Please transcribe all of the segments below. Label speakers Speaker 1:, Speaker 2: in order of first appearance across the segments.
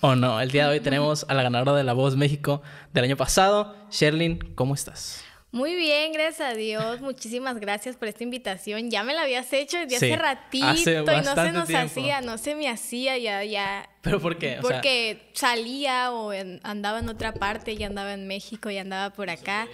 Speaker 1: Oh no. El día de hoy tenemos a la ganadora de La Voz México del año pasado, Sherlyn, ¿cómo estás?
Speaker 2: Muy bien, gracias a Dios. Muchísimas gracias por esta invitación. Ya me la habías hecho desde hace ratito y no se nos hacía, no se me hacía ya, ya.
Speaker 1: ¿Pero por qué? porque
Speaker 2: salía o andaba en otra parte, ya andaba en México, ya andaba por acá.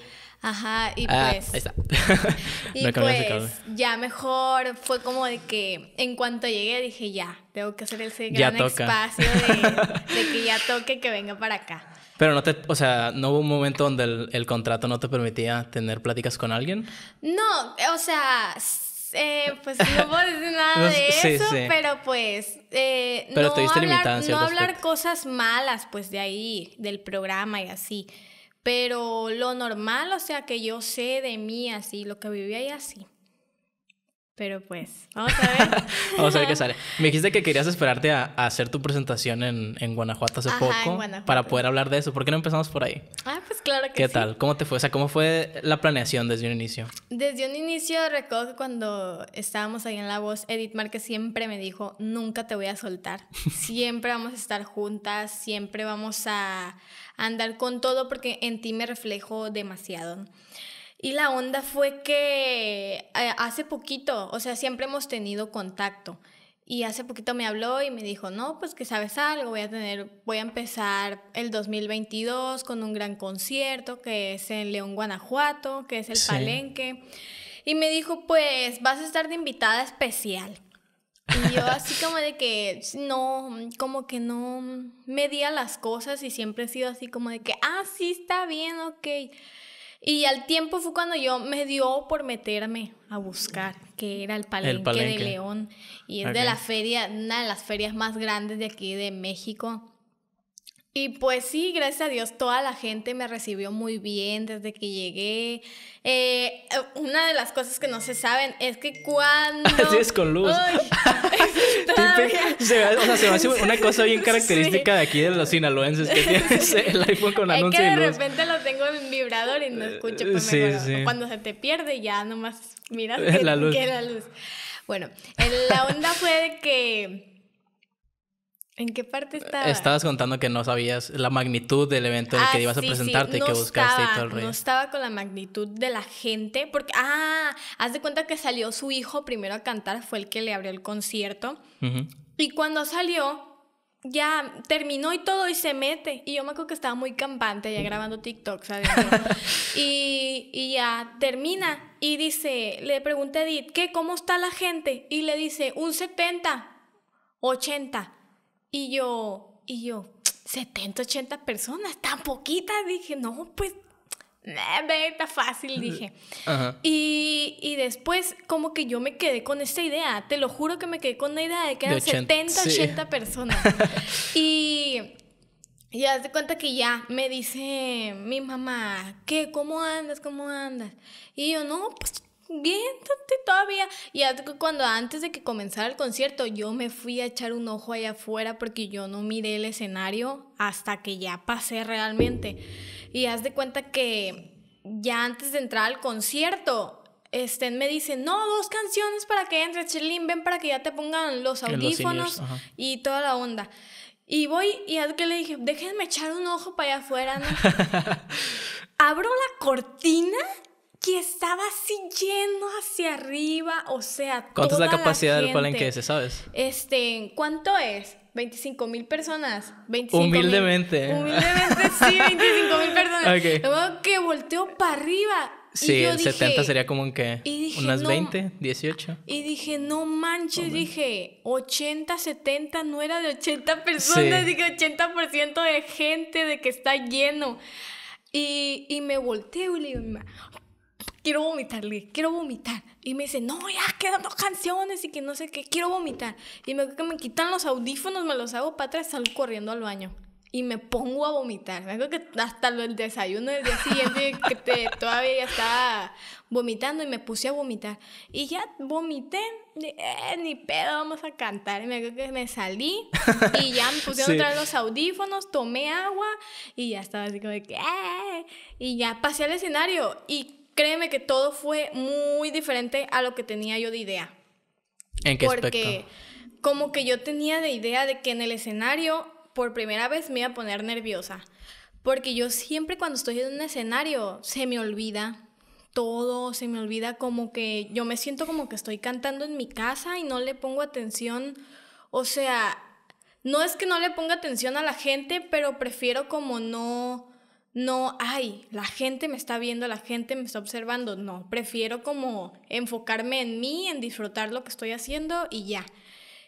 Speaker 2: Ajá, y ah, pues. pues, ya mejor fue como de que en cuanto llegué dije, ya, tengo que hacer ese gran espacio
Speaker 1: de,
Speaker 2: que ya toque que venga para acá.
Speaker 1: Pero no te, o sea, no hubo un momento donde el, contrato no te permitía tener pláticas con alguien.
Speaker 2: No, o sea, eh, pues no puedo decir nada de eso, pero pues eh, pero no, hablar, no hablar cosas malas pues de ahí, del programa y así. Pero lo normal, o sea, que yo sé de mí así, lo que viví ahí así. Pero pues, vamos a ver. vamos a ver qué
Speaker 1: sale. Me dijiste que querías esperarte a, hacer tu presentación en, en Guanajuato hace poco Guanajuato. para poder hablar de eso. ¿Por qué no empezamos por ahí?
Speaker 2: Ah, pues claro que sí. ¿Qué tal?
Speaker 1: ¿Cómo te fue? O sea, ¿cómo fue la planeación desde un inicio?
Speaker 2: Desde un inicio recuerdo que cuando estábamos ahí en La Voz, Edith Márquez siempre me dijo, nunca te voy a soltar. Siempre vamos a estar juntas, siempre vamos a andar con todo porque en ti me reflejo demasiado. Y la onda fue que eh, hace poquito, o sea, siempre hemos tenido contacto. Y hace poquito me habló y me dijo, no, pues que sabes algo, voy a tener, voy a empezar el 2022 con un gran concierto que es en León, Guanajuato, que es el Palenque. Y me dijo, pues vas a estar de invitada especial. Y yo así como de que no, mm, como que no mm, medía las cosas y siempre he sido así como de que, ah, sí, está bien, ok. Y al tiempo fue cuando yo me dio por meterme a buscar, que era el palenque, de León. Y es de la feria, una de las ferias más grandes de aquí de México. Y pues sí, gracias a Dios, toda la gente me recibió muy bien desde que llegué. Eh, una de las cosas que no se saben es que cuando... Así es con luz. o
Speaker 1: sea, se me hace una cosa bien característica de aquí de los sinaloenses, que tienes el iPhone con anuncio es que de
Speaker 2: repente lo tengo en vibrador y no eh, escucho, pues mejor. Cuando se te pierde ya nomás miras que la luz. Que la luz. Bueno, la onda fue de que ¿En qué parte eh, estaba? Estabas
Speaker 1: contando que no sabías la magnitud del evento en ah, el que ibas a presentarte y que buscaste y todo el rey. No
Speaker 2: estaba con la magnitud de la gente, porque, ah, haz de cuenta que salió su hijo primero a cantar, fue el que le abrió el concierto. Y cuando salió, ya terminó y todo y se mete. Y yo me acuerdo que estaba muy campante ya grabando TikTok, ¿sabes? y, y ya termina y dice, le pregunta a Edith, ¿qué? ¿Cómo está la gente? Y le dice, un 70, 80. Y yo, y yo, 70, 80 personas, tan poquitas, dije, no, pues está fácil, dije. Y, después, como que yo me quedé con esta idea, te lo juro que me quedé con la idea de que eran 70, 80 personas. y, ya te de cuenta que ya me dice mi mamá, ¿qué? ¿Cómo andas? ¿Cómo andas? Y yo, no, pues bien todavía. Y cuando antes de que comenzara el concierto, yo me fui a echar un ojo allá afuera porque yo no miré el escenario hasta que ya pasé realmente. Y haz de cuenta que ya antes de entrar al concierto, este, me dice, no, dos canciones para que entre Chelín, ven para que ya te pongan los audífonos y toda la onda. Y voy y que le dije, déjenme echar un ojo para allá afuera. Abro la cortina que estaba así yendo hacia arriba, o sea, ¿Cuánto toda es la capacidad del palenque ese, sabes? Este, ¿cuánto es? 25 mil personas. 25, humildemente.
Speaker 1: humildemente,
Speaker 2: sí, 25 mil personas. que volteó para arriba. Sí, el 70 sería
Speaker 1: como en que unas 20, 18.
Speaker 2: Y dije, no manches, dije, 80, 70, no era de 80 personas, dije 80% de gente, de que está lleno. Y, y me volteo y le quiero vomitar, le quiero vomitar. Y me dice, no, ya quedan dos canciones y que no sé qué, quiero vomitar. Y me, que me quitan los audífonos, me los hago para atrás, salgo corriendo al baño. Y me pongo a vomitar. Me acuerdo que hasta el desayuno del día siguiente que todavía ya estaba vomitando y me puse a vomitar. Y ya vomité, eh, ni pedo, vamos a cantar. Y me acuerdo que me salí y ya me pusieron a los audífonos, tomé agua y ya estaba así como de que... Eh", y ya pasé al escenario y créeme que todo fue muy diferente a lo que tenía yo de idea.
Speaker 1: ¿En qué Porque
Speaker 2: como que yo tenía de idea de que en el escenario por primera vez me iba a poner nerviosa. Porque yo siempre cuando estoy en un escenario se me olvida todo, se me olvida como que yo me siento como que estoy cantando en mi casa y no le pongo atención. O sea, no es que no le ponga atención a la gente, pero prefiero como no no, ay, la gente me está viendo, la gente me está observando. No, prefiero como enfocarme en mí, en disfrutar lo que estoy haciendo y ya.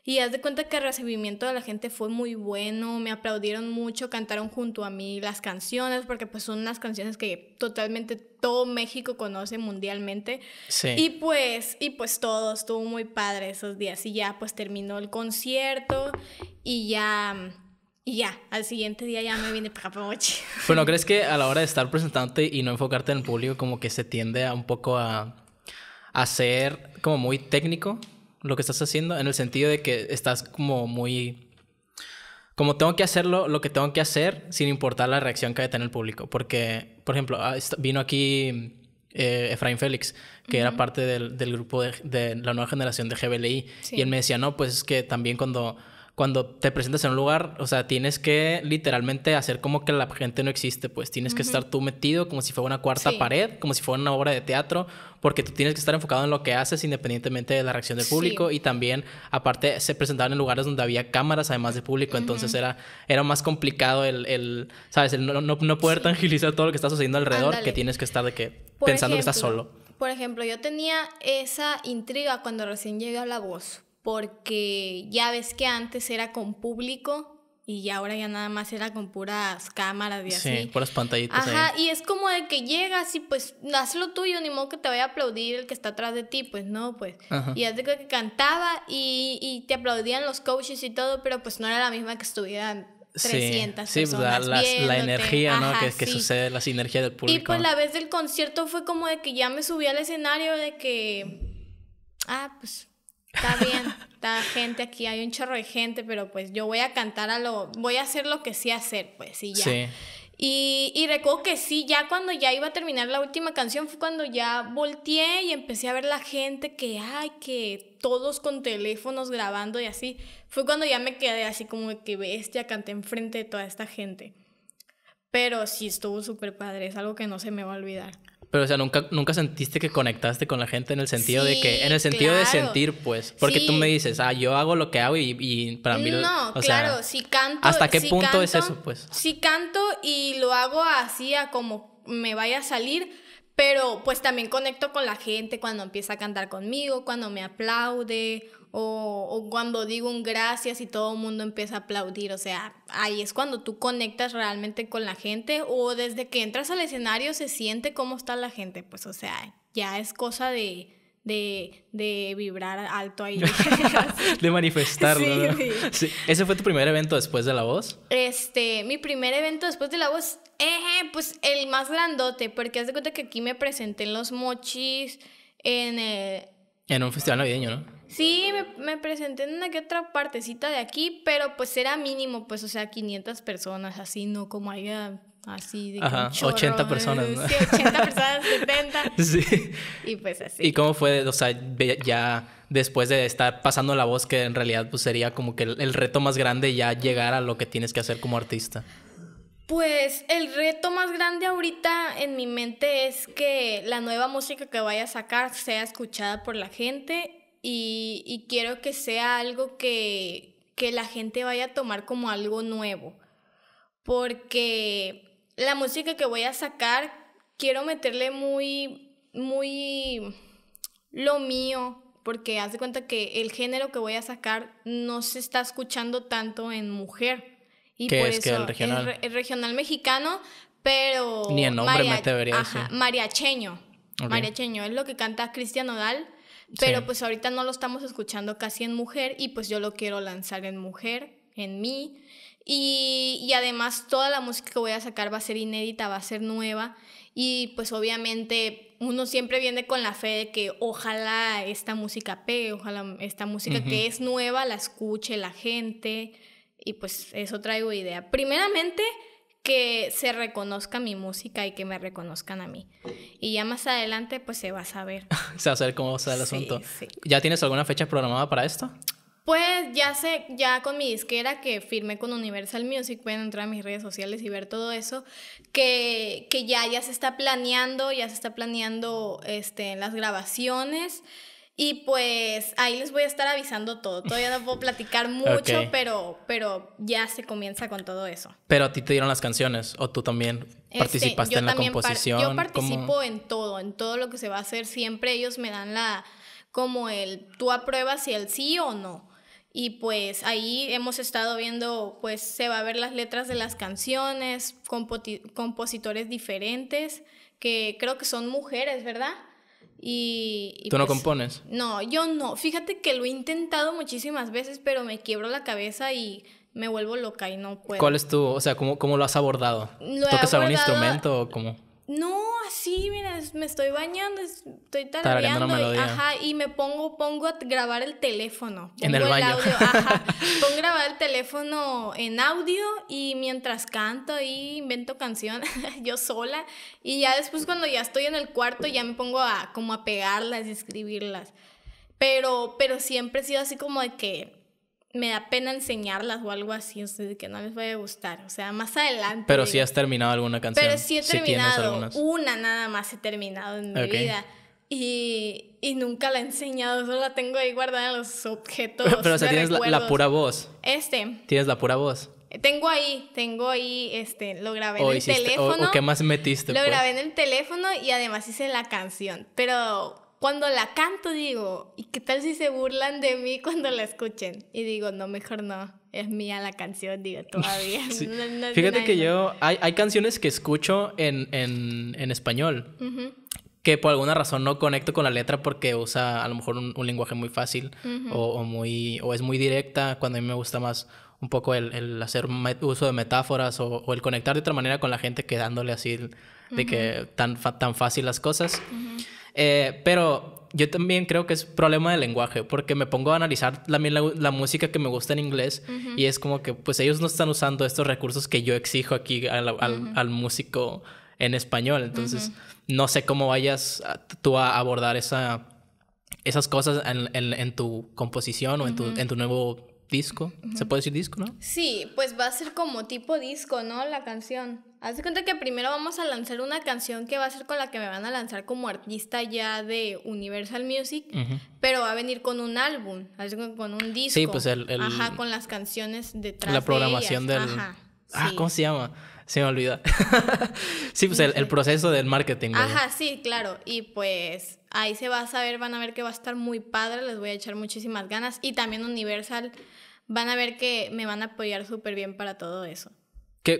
Speaker 2: Y haz de cuenta que el recibimiento de la gente fue muy bueno, me aplaudieron mucho, cantaron junto a mí las canciones, porque pues son unas canciones que totalmente todo México conoce mundialmente. Sí. Y pues, y pues todo, estuvo muy padre esos días. Y ya pues terminó el concierto y ya y ya, al siguiente día ya me vine para Pamochi.
Speaker 1: Bueno, ¿crees que a la hora de estar presentante y no enfocarte en el público, como que se tiende a un poco a, a ser como muy técnico lo que estás haciendo? En el sentido de que estás como muy. Como tengo que hacerlo, lo que tengo que hacer, sin importar la reacción que vaya a tener el público. Porque, por ejemplo, ah, vino aquí eh, Efraín Félix, que era parte del, grupo de, la nueva generación de GBLI, y él me decía, no, pues es que también cuando cuando te presentas en un lugar, o sea, tienes que literalmente hacer como que la gente no existe, pues tienes que estar tú metido como si fuera una cuarta pared, como si fuera una obra de teatro, porque tú tienes que estar enfocado en lo que haces independientemente de la reacción del público y también aparte se presentaban en lugares donde había cámaras además de público, entonces era, era más complicado el, ¿sabes? El no, poder tangibilizar todo lo que está sucediendo alrededor, que tienes que estar de que pensando que estás solo.
Speaker 2: Por ejemplo, yo tenía esa intriga cuando recién llegué a La Voz porque ya ves que antes era con público y ahora ya nada más era con puras cámaras y sí, así.
Speaker 1: puras pantallitas. Ajá,
Speaker 2: y es como de que llegas y pues hazlo tuyo, ni modo que te vaya a aplaudir el que está atrás de ti, pues no, pues. Y hace que cantaba y, te aplaudían los coaches y todo, pero pues no era la misma que estuvieran. 300 sí, pues, personas sí, la, energía, ¿no? que, que sucede,
Speaker 1: la sinergia del público. Y pues la
Speaker 2: vez del concierto fue como de que ya me subí al escenario, de que, ah, pues está bien, está gente aquí, hay un chorro de gente, pero pues yo voy a cantar a lo, voy a hacer lo que sí hacer, pues, sí ya. Y, y, recuerdo que sí, ya cuando ya iba a terminar la última canción fue cuando ya volteé y empecé a ver la gente que, ay, que todos con teléfonos grabando y así. Fue cuando ya me quedé así como que bestia, canté enfrente de toda esta gente. Pero sí estuvo súper padre, es algo que no se me va a olvidar.
Speaker 1: Pero, o sea, nunca, nunca sentiste que conectaste con la gente en el sentido de que, en el sentido de sentir, pues, porque tú me dices, ah, yo hago lo que hago y, para mí... No, claro,
Speaker 2: si canto... ¿Hasta qué punto es eso, pues? Si canto y lo hago así a como me vaya a salir, pero pues también conecto con la gente cuando empieza a cantar conmigo, cuando me aplaude o, cuando digo un gracias y todo el mundo empieza a aplaudir. O sea, ahí es cuando tú conectas realmente con la gente o desde que entras al escenario se siente cómo está la gente. Pues o sea, ya es cosa de... De, de, vibrar alto ahí.
Speaker 1: de manifestarlo. sí. ¿Ese fue tu primer evento después de La Voz?
Speaker 2: Este, mi primer evento después de La Voz Eje, pues el más grandote, porque haz de cuenta que aquí me presenté en los mochis, en
Speaker 1: En un festival navideño, ¿no?
Speaker 2: Sí, me, presenté en una que otra partecita de aquí, pero pues era mínimo, pues, o sea, 500 personas, así, no como haya así de... Ajá, 80 personas, ¿no?
Speaker 1: 80
Speaker 2: personas, 70. Sí. Y pues así. ¿Y
Speaker 1: cómo fue, o sea, ya después de estar pasando la voz, que en realidad pues sería como que el, el reto más grande ya llegar a lo que tienes que hacer como artista?
Speaker 2: Pues el reto más grande ahorita en mi mente es que la nueva música que vaya a sacar sea escuchada por la gente y, quiero que sea algo que, la gente vaya a tomar como algo nuevo. Porque la música que voy a sacar quiero meterle muy, muy lo mío, porque haz de cuenta que el género que voy a sacar no se está escuchando tanto en mujer
Speaker 1: y ¿Qué es que el regional?
Speaker 2: El, regional mexicano, pero... Ni el nombre me te debería ajá, Mariacheño. Mariacheño es lo que canta Cristian Odal, pero pues ahorita no lo estamos escuchando casi en mujer y pues yo lo quiero lanzar en mujer, en mí. Y, y además toda la música que voy a sacar va a ser inédita, va a ser nueva. Y pues obviamente uno siempre viene con la fe de que ojalá esta música pegue, ojalá esta música que es nueva la escuche la gente y pues eso traigo idea. Primeramente, que se reconozca mi música y que me reconozcan a mí. Y ya más adelante, pues se va a saber.
Speaker 1: se va a saber cómo va a ser el asunto. ¿Ya tienes alguna fecha programada para esto?
Speaker 2: Pues ya sé, ya con mi disquera que firmé con Universal Music, pueden entrar a mis redes sociales y ver todo eso, que, que ya, ya se está planeando, ya se está planeando este, las grabaciones. Y pues ahí les voy a estar avisando todo. Todavía no puedo platicar mucho, pero, pero ya se comienza con todo eso.
Speaker 1: Pero a ti te dieron las canciones o tú también este, participaste en la composición. yo participo
Speaker 2: en todo, en todo lo que se va a hacer. Siempre ellos me dan la como el tú apruebas si el sí o no. Y pues ahí hemos estado viendo, pues se va a ver las letras de las canciones, compositores diferentes, que creo que son mujeres, ¿verdad? Y, ¿Tú no pues, compones? No, yo no. Fíjate que lo he intentado muchísimas veces, pero me quiebro la cabeza y me vuelvo loca y no puedo. ¿Cuál es
Speaker 1: tu, o sea, cómo, cómo lo has abordado? ¿Tocas algún instrumento o cómo?
Speaker 2: No, así, mira, me estoy bañando, estoy tarareando, y, ajá, y me pongo, pongo a grabar el teléfono. en el, audio,
Speaker 1: ajá,
Speaker 2: pongo a grabar el teléfono en audio y mientras canto ahí invento canción yo sola y ya después cuando ya estoy en el cuarto ya me pongo a como a pegarlas y escribirlas. Pero, pero siempre he sido así como de que me da pena enseñarlas o algo así, o sea, que no les vaya a gustar, o sea, más adelante. Pero si
Speaker 1: has terminado alguna canción. Pero sí he terminado,
Speaker 2: una nada más he terminado en mi vida. Y, nunca la he enseñado, solo la tengo ahí guardada en los objetos. Pero, o sea, tienes la, pura voz. Este.
Speaker 1: Tienes la pura voz.
Speaker 2: Tengo ahí, tengo ahí, este, lo grabé en el teléfono. O, qué más
Speaker 1: metiste? Lo pues. grabé en
Speaker 2: el teléfono y además hice la canción, pero cuando la canto digo, ¿y qué tal si se burlan de mí cuando la escuchen? Y digo, no, mejor no, es mía la canción, digo, todavía. Fíjate que yo,
Speaker 1: hay, hay, canciones que escucho en, en, en español. Que por alguna razón no conecto con la letra porque usa a lo mejor un, lenguaje muy fácil o, muy, o es muy directa, cuando a mí me gusta más un poco el, el hacer uso de metáforas o, el conectar de otra manera con la gente quedándole así de que tan, tan fácil las cosas. Uh eh, pero yo también creo que es problema de lenguaje, porque me pongo a analizar la, la, música que me gusta en inglés y es como que pues ellos no están usando estos recursos que yo exijo aquí al, músico en español. Entonces, no sé cómo vayas tú a abordar esa, esas cosas en, tu composición o en tu, en tu nuevo disco. ¿Se puede decir disco, no?
Speaker 2: Sí, pues va a ser como tipo disco, ¿no? La canción. Haz cuenta que primero vamos a lanzar una canción que va a ser con la que me van a lanzar como artista ya de Universal Music, pero va a venir con un álbum, con un disco. Sí, pues el, con las canciones detrás. La programación de del. Ajá,
Speaker 1: ah, ¿cómo se llama? Se me olvida. sí, pues el, proceso del marketing. Ajá,
Speaker 2: sí, claro. Y pues ahí se va a saber, van a ver que va a estar muy padre, les voy a echar muchísimas ganas. Y también Universal, van a ver que me van a apoyar súper bien para todo eso.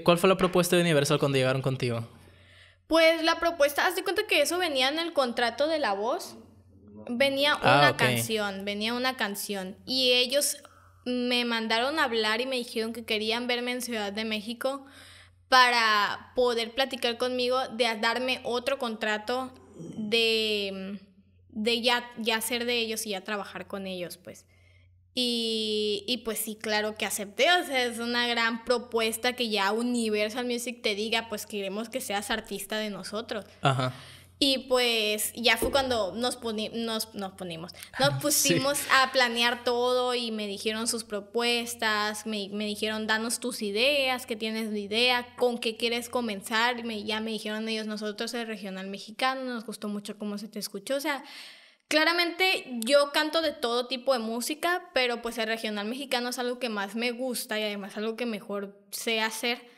Speaker 1: ¿Cuál fue la propuesta de Universal cuando llegaron contigo?
Speaker 2: Pues la propuesta, haz de cuenta que eso venía en el contrato de la voz. Venía ah, una canción, venía una canción. Y ellos me mandaron a hablar y me dijeron que querían verme en Ciudad de México para poder platicar conmigo de darme otro contrato de, de ya, ya ser de ellos y ya trabajar con ellos, pues. Y, pues sí, claro que acepté, o sea, es una gran propuesta que ya Universal Music te diga, pues queremos que seas artista de nosotros. Y pues ya fue cuando nos, nos, nos, ponimos, nos pusimos a planear todo y me dijeron sus propuestas, me, dijeron danos tus ideas, que tienes de idea, con qué quieres comenzar, me, ya me dijeron ellos, nosotros el regional mexicano, nos gustó mucho cómo se te escuchó, o sea, Claramente yo canto de todo tipo de música, pero pues el regional mexicano es algo que más me gusta y además algo que mejor sé hacer.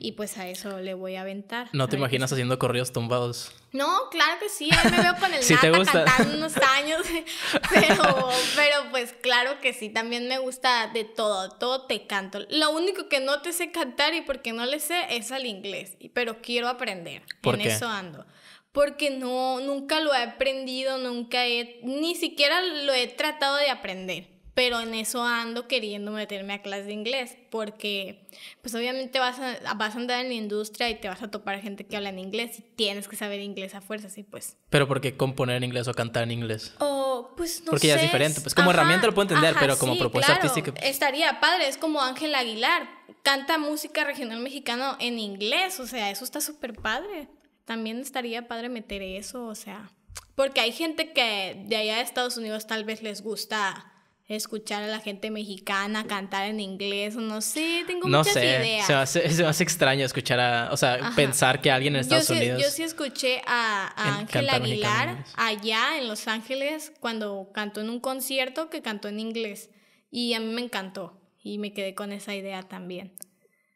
Speaker 2: Y pues a eso le voy a aventar. ¿No te imaginas haciendo
Speaker 1: corridos tumbados?
Speaker 2: No, claro que sí. Ahí me veo con el cantando unos años. pero, pero pues claro que sí. También me gusta de todo. Todo te canto. Lo único que no te sé cantar y porque no le sé es al inglés. Pero quiero aprender. ¿Por en eso ando porque no, nunca lo he aprendido, nunca he, ni siquiera lo he tratado de aprender. Pero en eso ando queriendo meterme a clase de inglés, porque pues obviamente vas a, vas a andar en la industria y te vas a topar gente que habla en inglés y tienes que saber inglés a fuerza, y pues.
Speaker 1: Pero ¿por qué componer en inglés o cantar en inglés?
Speaker 2: O pues no Porque ya es diferente, pues como herramienta lo puedo entender, pero como sí, propuesta claro, artística. Estaría padre, es como Ángel Aguilar, canta música regional mexicana en inglés, o sea, eso está súper padre también estaría padre meter eso, o sea, porque hay gente que de allá de Estados Unidos tal vez les gusta escuchar a la gente mexicana cantar en inglés, no sé, tengo no muchas sé. ideas. Se
Speaker 1: sé, se me hace extraño escuchar a, o sea, pensar que alguien en Estados Unidos... Yo sí
Speaker 2: escuché a, Ángel Aguilar allá en Los Ángeles cuando cantó en un concierto que cantó en inglés y a mí me encantó y me quedé con esa idea también.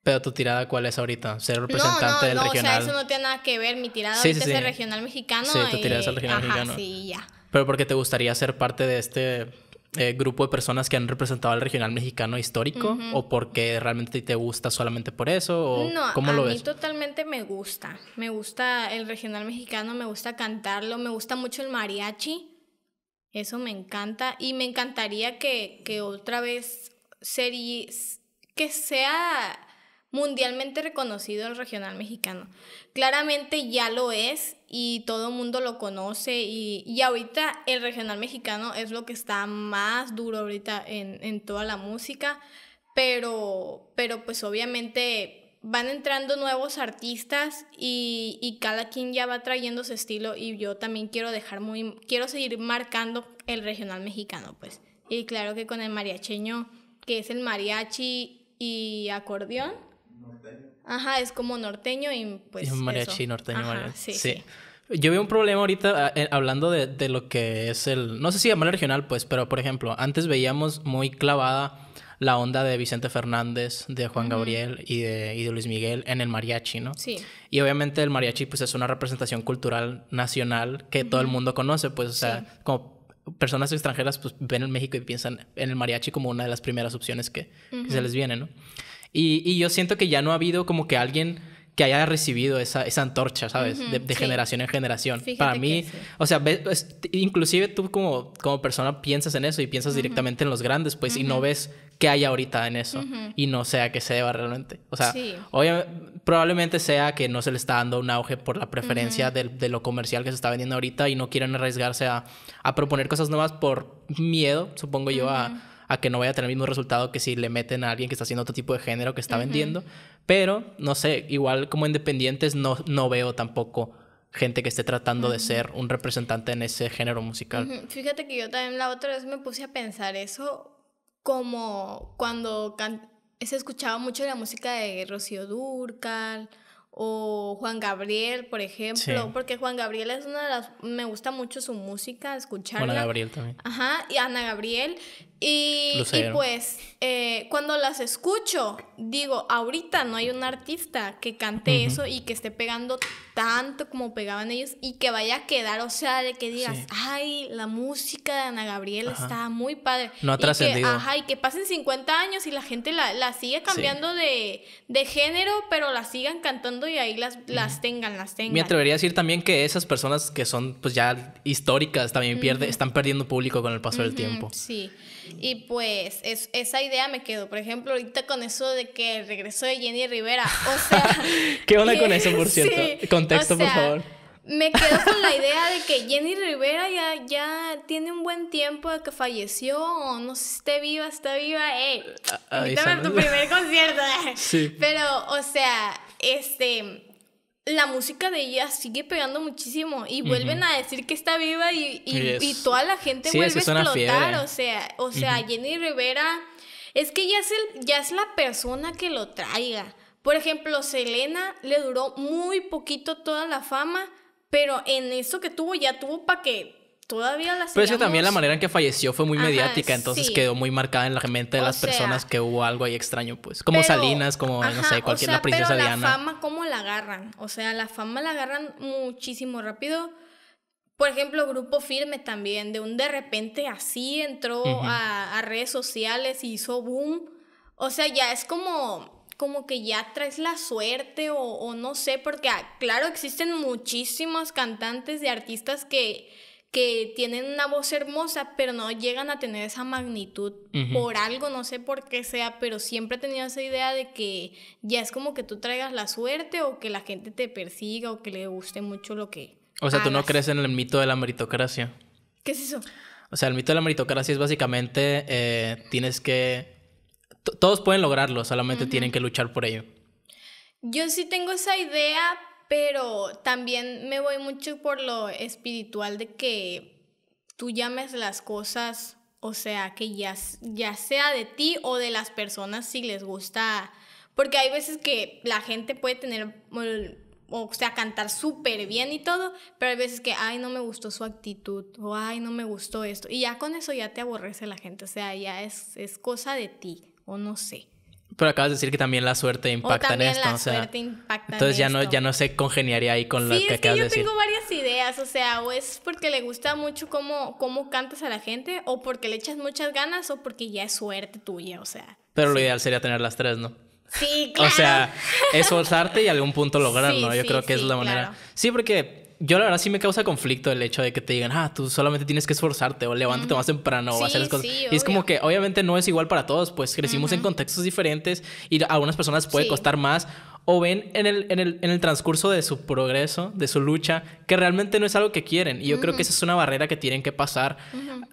Speaker 1: Pero tu tirada, ¿cuál es ahorita? Ser representante del regional. No, o sea, eso no
Speaker 2: tiene nada que ver. Mi tirada ahorita es el regional mexicano. Sí, tu tirada es el regional mexicano. Sí, ya.
Speaker 1: Pero porque te gustaría ser parte de este eh, grupo de personas que han representado al regional mexicano histórico, o porque realmente te gusta solamente por eso, o no, cómo lo a mí
Speaker 2: totalmente me gusta. Me gusta el regional mexicano, me gusta cantarlo, me gusta mucho el mariachi. Eso me encanta. Y me encantaría que, que otra vez sería que sea mundialmente reconocido el regional mexicano. Claramente ya lo es y todo el mundo lo conoce y, y, ahorita el regional mexicano es lo que está más duro ahorita en, en toda la música, pero, pero pues obviamente van entrando nuevos artistas y, y, cada quien ya va trayendo su estilo y yo también quiero dejar muy, quiero seguir marcando el regional mexicano, pues. Y claro que con el mariacheño, que es el mariachi y acordeón, Ajá, es como norteño y pues. mariachi,
Speaker 1: norteño, mariachi. Sí, sí. Yo veo un problema ahorita ah, hablando de, de, lo que es el. No sé si llamarlo regional, pues, pero por ejemplo, antes veíamos muy clavada la onda de Vicente Fernández, de Juan Gabriel y de, Luis Miguel en el mariachi, ¿no? Sí. Y obviamente el mariachi, pues, es una representación cultural nacional que todo el mundo conoce, pues, o sea, como personas extranjeras pues ven en México y piensan en el mariachi como una de las primeras opciones que, que se les viene, ¿no? Y, yo siento que ya no ha habido como que alguien que haya recibido esa, esa antorcha, ¿sabes? de, generación en generación. Para mí, o sea, inclusive tú como, como persona piensas en eso y piensas directamente en los grandes, pues, y no ves qué hay ahorita en eso y no sea que se deba realmente. O sea, obviamente, probablemente sea que no se le está dando un auge por la preferencia de, lo comercial que se está vendiendo ahorita y no quieren arriesgarse a, a proponer cosas nuevas por miedo, supongo yo, a a que no vaya a tener el mismo resultado que si le meten a alguien que está haciendo otro tipo de género que está vendiendo. Pero, no sé, igual como independientes no, no veo tampoco gente que esté tratando de ser un representante en ese género musical.
Speaker 2: Fíjate que yo también la otra vez me puse a pensar eso como cuando se escuchaba mucho la música de Rocío Durcal o Juan Gabriel, por ejemplo, porque Juan Gabriel es una de las me gusta mucho su música, escucharla. Juan Gabriel también. Ajá, y Ana Gabriel y, y pues, eh, cuando las escucho, digo, ahorita no hay un artista que cante eso y que esté pegando tanto como pegaban ellos y que vaya a quedar, o sea, de que digas, ay, la música de Ana Gabriel está muy padre. No ha Ajá, y que pasen 50 años y la gente la, la sigue cambiando de, género, pero la sigan cantando y ahí las, las tengan, las tengan. Me
Speaker 1: atrevería a decir también que esas personas que son, pues ya históricas, también están perdiendo público con el paso del tiempo.
Speaker 2: Sí. Y pues esa idea me quedó. Por ejemplo, ahorita con eso de que regresó de Jenny Rivera. O sea.
Speaker 1: ¿Qué onda con eso, por cierto? Contexto, por favor
Speaker 2: me quedo con la idea de que Jenny Rivera ya, ya tiene un buen tiempo de que falleció, o no sé si esté viva, está viva, ey, tu primer concierto. Sí. Pero, o sea, este, la música de ella sigue pegando muchísimo y vuelven a decir que está viva y, y, toda la gente vuelve a explotar. O sea, o sea, Jenny Rivera es que ya es, el, ya es la persona que lo traiga. Por ejemplo, Selena le duró muy poquito toda la fama, pero en eso que tuvo ya tuvo para que todavía las sigamos... Pero es que también la manera
Speaker 1: en que falleció fue muy mediática, entonces quedó muy marcada en la mente de las personas que hubo algo ahí extraño, pues. Como Salinas, como, no sé, cualquier, o sea, la princesa pero la fama,
Speaker 2: ¿cómo la agarran? O sea, la fama la agarran muchísimo rápido. Por ejemplo, Grupo Firme también, de un de repente así entró a, redes sociales y hizo boom. O sea, ya es como, como que ya traes la suerte o, o no sé, porque ah, claro, existen muchísimos cantantes y artistas que que tienen una voz hermosa, pero no llegan a tener esa magnitud por algo, no sé por qué sea, pero siempre he tenido esa idea de que ya es como que tú traigas la suerte o que la gente te persiga o que le guste mucho lo que... O sea, tú no crees
Speaker 1: en el mito de la meritocracia. ¿Qué es eso? O sea, el mito de la meritocracia es básicamente eh, tienes que... Todos pueden lograrlo, solamente tienen que luchar por ello.
Speaker 2: Yo sí tengo esa idea, pero también me voy mucho por lo espiritual de que tú llames las cosas, o sea, que ya, ya sea de ti o de las personas si les gusta, porque hay veces que la gente puede tener, o sea, cantar súper bien y todo, pero hay veces que, ay, no me gustó su actitud, o ay, no me gustó esto, y ya con eso ya te aborrece la gente, o sea, ya es cosa de ti, o no sé.
Speaker 1: Pero acabas de decir que también la suerte impacta en esto. La o suerte
Speaker 2: impacta entonces en ya esto. no, ya
Speaker 1: no se congeniaría ahí con lo que acabas de decir. yo tengo
Speaker 2: varias ideas. O sea, o es porque le gusta mucho cómo, cantas a la gente, o porque le echas muchas ganas, o porque ya es suerte tuya, o sea.
Speaker 1: Pero lo ideal sería tener las tres, ¿no?
Speaker 2: Sí, claro. o sea,
Speaker 1: esforzarte y algún punto lograrlo. ¿no? Yo creo que es la manera. Sí, porque yo la verdad sí me causa conflicto el hecho de que te digan, ah, tú solamente tienes que esforzarte o levántate más temprano o hacer las cosas. y es como que obviamente no es igual para todos, pues crecimos en contextos diferentes y a algunas personas puede costar más o ven en el, en, el, en el, transcurso de su progreso, de su lucha, que realmente no es algo que quieren. Y yo creo que esa es una barrera que tienen que pasar.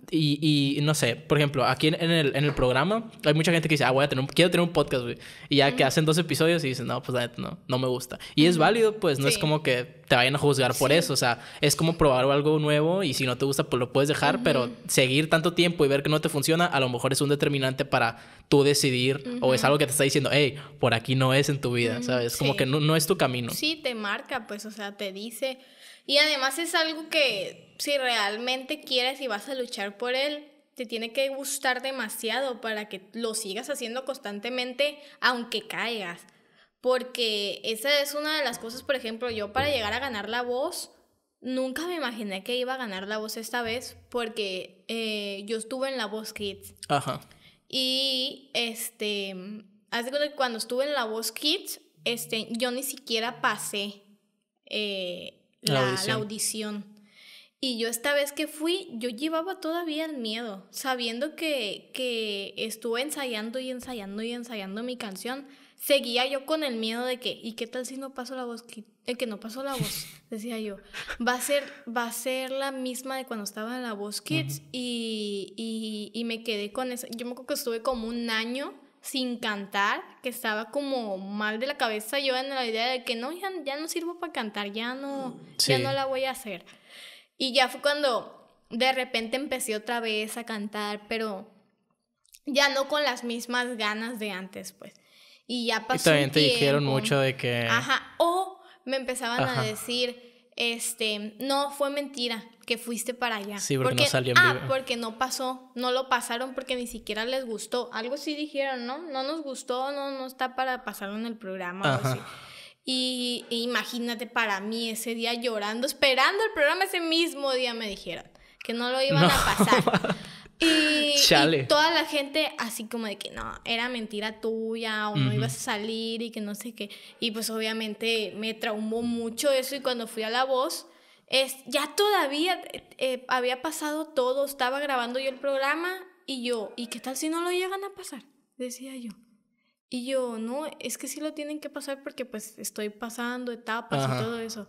Speaker 1: y, y, no sé, por ejemplo, aquí en, el, en el programa hay mucha gente que dice, ah, voy a tener quiero tener un podcast, güey. Y ya que hacen dos episodios y dicen, no, pues no, no me gusta. Y es válido, pues no es como que te vayan a juzgar por eso. O sea, es como probar algo nuevo y si no te gusta, pues lo puedes dejar, pero seguir tanto tiempo y ver que no te funciona, a lo mejor es un determinante para tú decidir o es algo que te está diciendo, hey, por aquí no es en tu vida, ¿sabes? Como que no es tu camino. Sí,
Speaker 2: te marca, pues, o sea, te dice. Y además es algo que si realmente quieres y vas a luchar por él, te tiene que gustar demasiado para que lo sigas haciendo constantemente, aunque caigas porque esa es una de las cosas, por ejemplo, yo para llegar a ganar la voz, nunca me imaginé que iba a ganar la voz esta vez, porque eh, yo estuve en la voz Kids. Ajá. Y este, hace cuando estuve en la voz Kids, este, yo ni siquiera pasé eh, la, audición. Y yo esta vez que fui, yo llevaba todavía el miedo, sabiendo que, que estuve ensayando y ensayando y ensayando mi canción seguía yo con el miedo de que, ¿y qué tal si no pasó la voz? El eh, que no pasó la voz, decía yo. Va a ser, va a ser la misma de cuando estaba en la voz Kids y, me quedé con eso, Yo me acuerdo que estuve como un año sin cantar, que estaba como mal de la cabeza yo en la idea de que no, ya, no sirvo para cantar, ya no, ya no la voy a hacer. Y ya fue cuando de repente empecé otra vez a cantar, pero ya no con las mismas ganas de antes, pues. Y ya pasó. Y también te dijeron mucho de
Speaker 1: que. Ajá.
Speaker 2: O me empezaban a decir, este, no, fue mentira que fuiste para allá. Sí, porque, no salió Ah, porque no pasó. No lo pasaron porque ni siquiera les gustó. Algo sí dijeron, ¿no? No nos gustó, no, no está para pasarlo en el programa. Y, imagínate para mí ese día llorando, esperando el programa ese mismo día me dijeron que no lo iban a pasar. Y, toda la gente así como de que no, era mentira tuya o no ibas a salir y que no sé qué. Y pues obviamente me traumó mucho eso y cuando fui a La Voz, es, ya todavía eh, había pasado todo, estaba grabando yo el programa y yo, ¿y qué tal si no lo llegan a pasar? Decía yo. Y yo, no, es que sí lo tienen que pasar porque pues estoy pasando etapas y todo eso.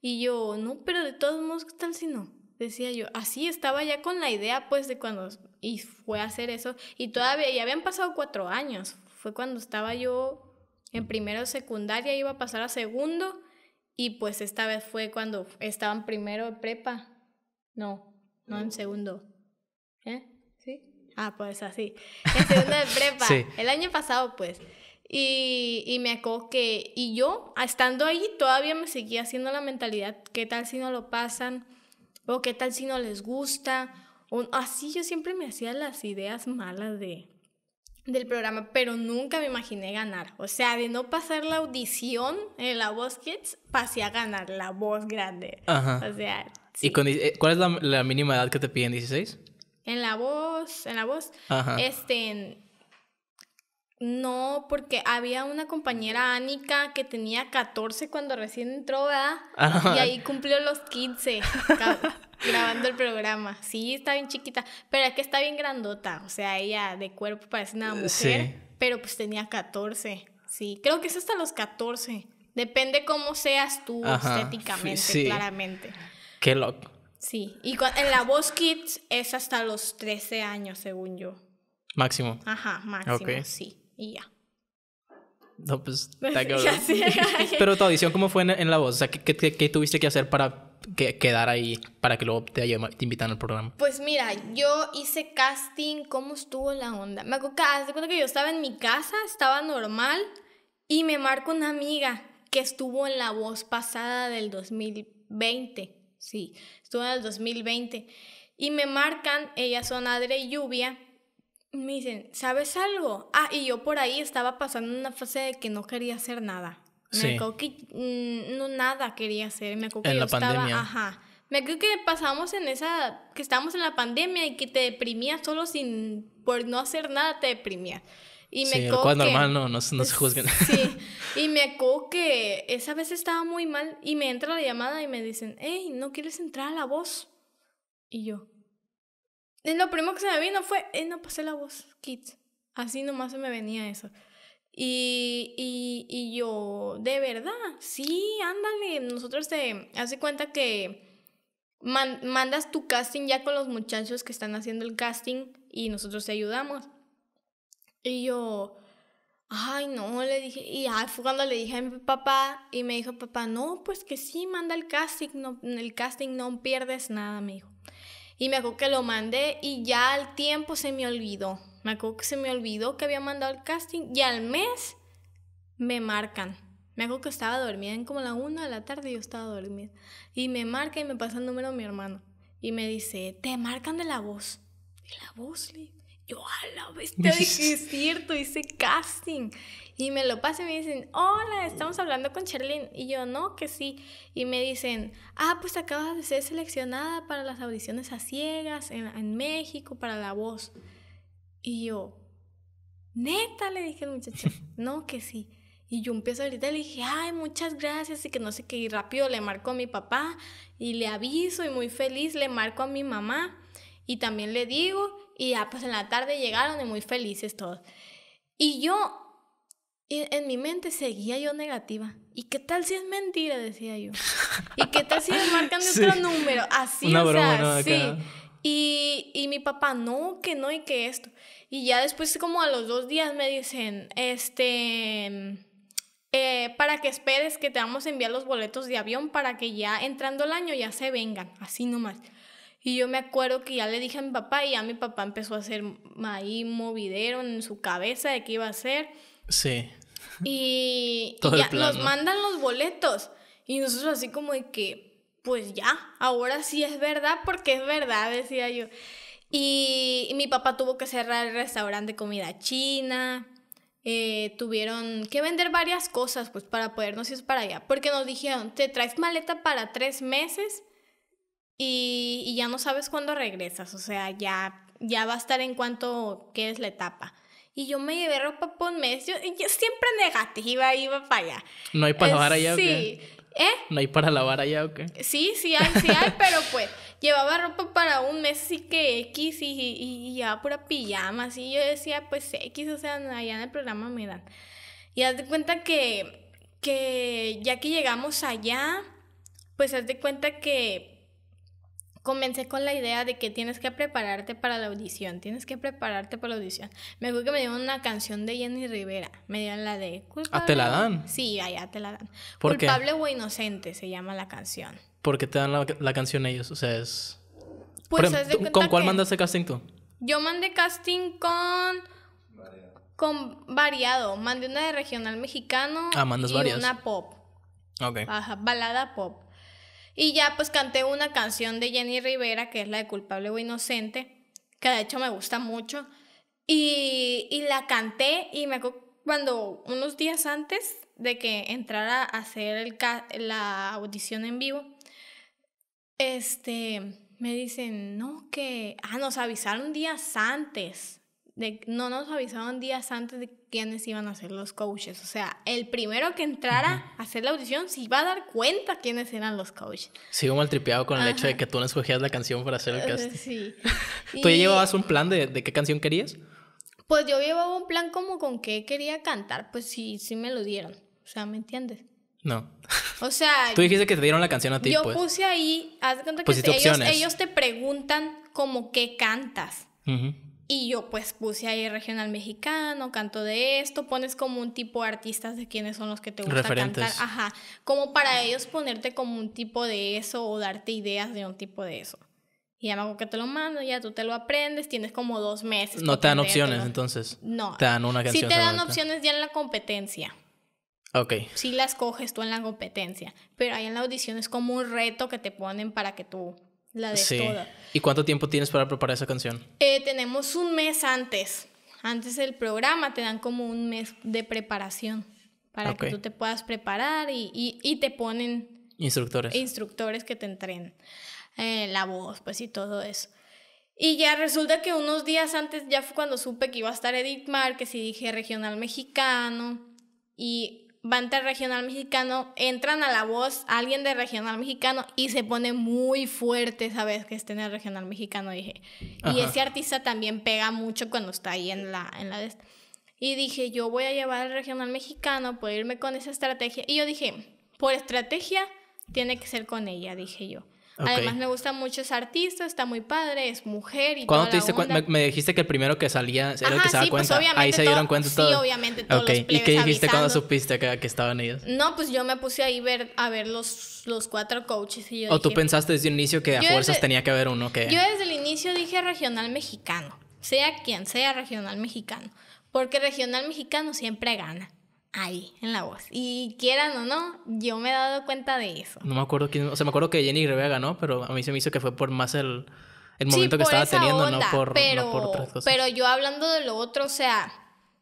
Speaker 2: Y yo, no, pero de todos modos, ¿qué tal si no? decía yo, así estaba ya con la idea pues de cuando, y fue a hacer eso, y todavía, ya habían pasado cuatro años, fue cuando estaba yo en primero secundaria, iba a pasar a segundo, y pues esta vez fue cuando estaba en primero de prepa, no, no en segundo, ¿eh? ¿Sí? Ah, pues así, en de prepa, sí. el año pasado pues. Y, y, me acuerdo que, y yo, estando ahí, todavía me seguía haciendo la mentalidad, ¿qué tal si no lo pasan? o qué tal si no les gusta, o así yo siempre me hacía las ideas malas de, del programa, pero nunca me imaginé ganar. O sea, de no pasar la audición en la voz kids, pasé a ganar la voz grande. Ajá. O sea.
Speaker 1: ¿Y eh, cuál es la, la, mínima edad que te piden? ¿16?
Speaker 2: En la voz, en la voz. Ajá. Este, no, porque había una compañera Anika que tenía 14 cuando recién entró, ¿verdad? Ah. y ahí cumplió los 15 grabando el programa. Sí, está bien chiquita, pero es que está bien grandota, o sea, ella de cuerpo parece una mujer, pero pues tenía 14. Sí, creo que es hasta los 14. Depende cómo seas tú estéticamente, sí. claramente. Qué loco. Sí, y en la voz Kids es hasta los 13 años, según yo.
Speaker 1: Máximo. Ajá, máximo,
Speaker 2: sí y ya.
Speaker 1: No, pues, Pero tu audición, ¿cómo fue en, la voz? O sea, ¿qué, tuviste que hacer para quedar ahí, para que luego te, te invitan al programa?
Speaker 2: Pues mira, yo hice casting, ¿cómo estuvo la onda? Me acuerdo que, yo estaba en mi casa, estaba normal, y me marco una amiga que estuvo en la voz pasada del 2020. Sí, estuvo en el 2020. Y me marcan, ella son Adre y Lluvia me dicen, ¿sabes algo? Ah, y yo por ahí estaba pasando una fase de que no quería hacer nada. Me acuerdo que mm, no nada quería hacer. Me acuerdo que estaba, ajá. Me acuerdo que pasamos en esa, que estábamos en la pandemia y que te deprimía solo sin, por no hacer nada te deprimía Y me sí, normal,
Speaker 1: no, se juzguen.
Speaker 2: y me acuerdo que esa vez estaba muy mal y me entra la llamada y me dicen, hey, ¿no quieres entrar a la voz? Y yo, lo primero que se me vino fue, eh, no pasé la voz, kids. Así nomás se me venía eso. Y, yo, de verdad, sí, ándale. Nosotros te hace cuenta que mandas tu casting ya con los muchachos que están haciendo el casting y nosotros te ayudamos. Y yo, ay, no, le dije, y ay, fue cuando le dije a mi papá y me dijo, papá, no, pues que sí, manda el casting, no, el casting no pierdes nada, me dijo. Y me acuerdo que lo mandé y ya al tiempo se me olvidó. Me acuerdo que se me olvidó que había mandado el casting y al mes me marcan. Me acuerdo que estaba dormida, en como la una de la tarde yo estaba dormida. Y me marca y me pasa el número de mi hermano. Y me dice, te marcan de la voz. De la voz, Lee? Yo a la te dije, es cierto, hice casting. Y me lo pasan y me dicen, hola, estamos hablando con Cherlin." Y yo, no, que sí. Y me dicen, ah, pues acabas de ser seleccionada para las audiciones a ciegas en, México, para la voz. Y yo, neta, le dije al muchacho, no, que sí. Y yo empiezo a gritar, le dije, ay, muchas gracias, y que no sé qué, y rápido le marco a mi papá, y le aviso, y muy feliz le marco a mi mamá, y también le digo, y ya pues en la tarde llegaron y muy felices todos. Y yo y en mi mente seguía yo negativa. ¿Y qué tal si es mentira? Decía yo. ¿Y qué tal si marcan de otro número? Así, o sea, Y, mi papá, no, que no y que esto. Y ya después, como a los dos días, me dicen, este, eh, para que esperes que te vamos a enviar los boletos de avión para que ya entrando el año ya se vengan, así nomás. Y yo me acuerdo que ya le dije a mi papá y ya mi papá empezó a hacer ahí movidero en su cabeza de qué iba a hacer. Sí. Y, nos mandan los boletos. Y nosotros así como de que, pues ya, ahora sí es verdad porque es verdad, decía yo. Y, mi papá tuvo que cerrar el restaurante de comida china. Eh, tuvieron que vender varias cosas pues para podernos ir para allá. Porque nos dijeron, te traes maleta para tres meses y, ya no sabes cuándo regresas. O sea, ya, ya va a estar en cuanto es la etapa. Y yo me llevé ropa por un mes. Yo, siempre negativa iba para allá.
Speaker 1: No hay para lavar allá, sí. ¿Eh? No hay para lavar allá, ¿o
Speaker 2: Sí, sí hay, sí hay, pero pues llevaba ropa para un mes, así que X, y, y, llevaba pura pijama, así. Yo decía, pues X, o sea, allá en el programa me dan. Y haz de cuenta que, que ya que llegamos allá, pues haz de cuenta que comencé con la idea de que tienes que prepararte para la audición, tienes que prepararte para la audición. Me acuerdo que me dieron una canción de Jenny Rivera, me dieron la de culpable. ¿Ah, te la dan? Sí, allá te la dan. culpable o inocente se llama la canción.
Speaker 1: ¿Por qué te dan la, canción ellos? O sea, es...
Speaker 2: Pues ¿Con cuál mandaste casting tú? Yo mandé casting con... Con variado. Mandé una de regional mexicano. Ah, y una pop. Ok. Ajá, balada pop. Y ya pues canté una canción de Jenny Rivera, que es la de culpable o inocente, que de hecho me gusta mucho. Y, la canté y me cuando unos días antes de que entrara a hacer la audición en vivo, este, me dicen, no, que, ah, nos avisaron días antes no nos avisaban días antes de quiénes iban a ser los coaches. O sea, el primero que entrara a hacer la audición se iba a dar cuenta quiénes eran los coaches.
Speaker 1: Sigo maltripeado con el hecho de que tú no escogías la canción para hacer el casting.
Speaker 2: Sí. ¿Tú ya llevabas un
Speaker 1: plan de, qué canción querías?
Speaker 2: Pues yo llevaba un plan como con qué quería cantar, pues sí, sí me lo dieron. O sea, ¿me entiendes? No. O sea... Tú dijiste
Speaker 1: que te dieron la canción a ti, Yo pues.
Speaker 2: puse ahí... Haz cuenta que ellos, te preguntan como qué cantas. Ajá y yo pues puse ahí regional mexicano, canto de esto, pones como un tipo de artistas de quienes son los que te gustan cantar, ajá, como para ellos ponerte como un tipo de eso o darte ideas de un tipo de eso. Y ya me hago que te lo mando, ya tú te lo aprendes, tienes como dos meses. No te dan opciones
Speaker 1: entonces. No. Te dan una canción. Sí te dan opciones
Speaker 2: ya en la competencia. Ok. Sí las coges tú en la competencia, pero ahí en la audición es como un reto que te ponen para que tú la de sí. toda.
Speaker 1: ¿Y cuánto tiempo tienes para preparar esa canción?
Speaker 2: Eh, tenemos un mes antes. Antes del programa te dan como un mes de preparación para que tú te puedas preparar y, y, te ponen... Instructores. Instructores que te entren eh, la voz, pues y todo eso. Y ya resulta que unos días antes ya fue cuando supe que iba a estar Edith que y dije regional mexicano. Y van regional mexicano, entran a la voz alguien de regional mexicano y se pone muy fuerte, ¿sabes? Que esté en el regional mexicano, dije. Y ese artista también pega mucho cuando está ahí en la... En la Y dije, yo voy a llevar al regional mexicano, puedo irme con esa estrategia. Y yo dije, por estrategia, tiene que ser con ella, dije yo. Además me gusta mucho, es artista, está muy padre, es mujer y ¿Cuándo toda te diste cuenta?
Speaker 1: Me, dijiste que el primero que salía era el que se daba pues, cuenta. Ahí se dieron cuenta todo. Sí, obviamente todos los ¿Y qué dijiste cuando supiste que, estaban ellos?
Speaker 2: No, pues yo me puse ahí ver, a ver los, los cuatro coaches y yo ¿O tú
Speaker 1: pensaste desde el inicio que a fuerzas tenía que haber uno que...? Yo
Speaker 2: desde el inicio dije regional mexicano, sea quien sea regional mexicano, porque regional mexicano siempre gana ahí en la voz. Y quieran o no, yo me he dado cuenta de eso.
Speaker 1: No me acuerdo quién, o sea, me acuerdo que Jenny Rivera ganó, pero a mí se me hizo que fue por más el, el momento que estaba teniendo, no, por, pero, otras cosas. Pero
Speaker 2: yo hablando de lo otro, o sea,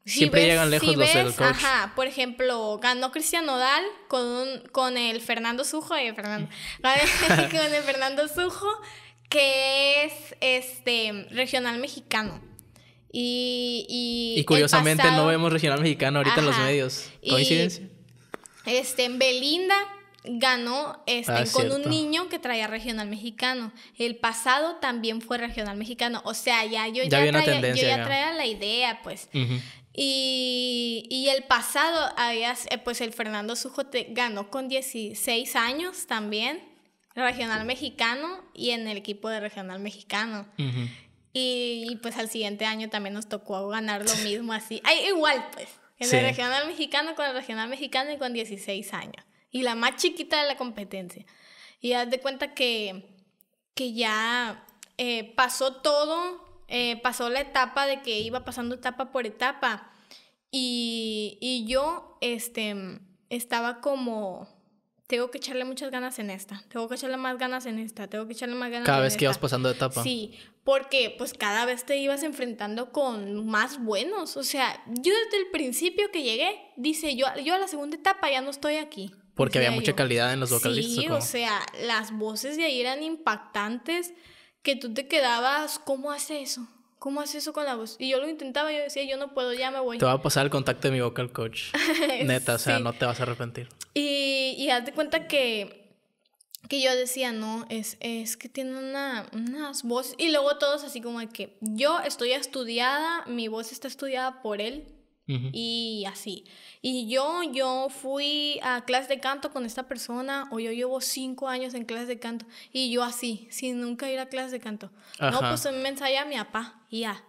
Speaker 1: Siempre llegan lejos los ves, Ajá,
Speaker 2: por ejemplo, ganó Cristian O'Dal con, un, con el Fernando Sujo, eh, con el Fernando Sujo, que es este regional mexicano. Y, curiosamente no vemos
Speaker 1: regional mexicano ahorita en los medios. ¿Coincidencia?
Speaker 2: Este, en Belinda ganó este, ah, con un niño que traía regional mexicano. El pasado también fue regional mexicano. O sea, ya yo ya, traía, yo ya traía, la idea, pues. Y, el pasado, había, eh, pues el Fernando Sujote ganó con 16 años también, regional mexicano y en el equipo de regional mexicano. Y, pues al siguiente año también nos tocó ganar lo mismo así. Ay, igual pues, en el regional mexicano con el regional mexicano y con 16 años. Y la más chiquita de la competencia. Y haz de cuenta que, que ya eh, pasó todo, eh, pasó la etapa de que iba pasando etapa por etapa. Y, y yo este, estaba como tengo que echarle muchas ganas en esta, tengo que echarle más ganas en esta, tengo que echarle más ganas cada en esta. Cada vez que ibas pasando de etapa. Sí, porque pues cada vez te ibas enfrentando con más buenos. O sea, yo desde el principio que llegué, dice yo, yo a la segunda etapa ya no estoy aquí.
Speaker 1: Porque había mucha calidad en los vocalistas. Sí, o, o sea,
Speaker 2: las voces de ahí eran impactantes que tú te quedabas, ¿cómo hace eso? ¿cómo haces eso con la voz? Y yo lo intentaba, yo decía, yo no puedo, ya me voy. Te va a
Speaker 1: pasar el contacto de mi vocal coach.
Speaker 2: Neta, o sea,
Speaker 1: no te vas a arrepentir.
Speaker 2: Y, y de cuenta que, que yo decía, no, es, es que tiene una, unas voces. Y luego todos así como de que yo estoy estudiada, mi voz está estudiada por él. Y así. Y yo, yo fui a clase de canto con esta persona, o yo llevo cinco años en clases de canto, y yo así, sin nunca ir a clase de canto. No, pues me ensayé a mi papá, y ya.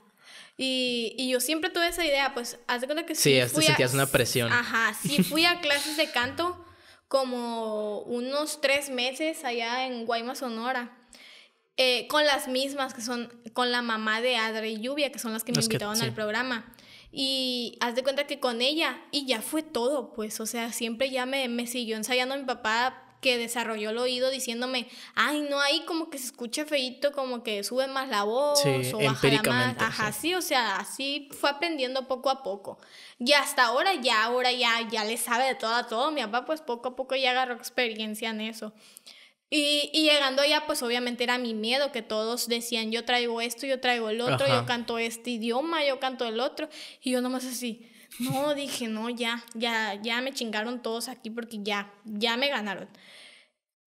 Speaker 2: Y, yo siempre tuve esa idea, pues, haz de cuenta que sí. Sí, sentías una presión. Ajá, sí, fui a clases de canto como unos tres meses allá en Guaymas, Sonora. Eh, con las mismas que son con la mamá de Adre y Lluvia, que son las que me invitaron al programa. Y haz de cuenta que con ella, y ya fue todo, pues, o sea, siempre ya me, me siguió ensayando mi papá que desarrolló el oído diciéndome, ay, no, ahí como que se escucha feito, como que sube más la voz o baja más. Ajá, sí. o sea, así fue aprendiendo poco a poco. Y hasta ahora, ya, ahora ya, ya le sabe de todo a todo. Mi papá, pues poco a poco ya agarró experiencia en eso. Y, llegando allá, pues obviamente era mi miedo que todos decían, yo traigo esto, yo traigo el otro, yo canto este idioma, yo canto el otro. Y yo nomás así, no, dije, no, ya, ya, ya me chingaron todos aquí porque ya, ya me ganaron.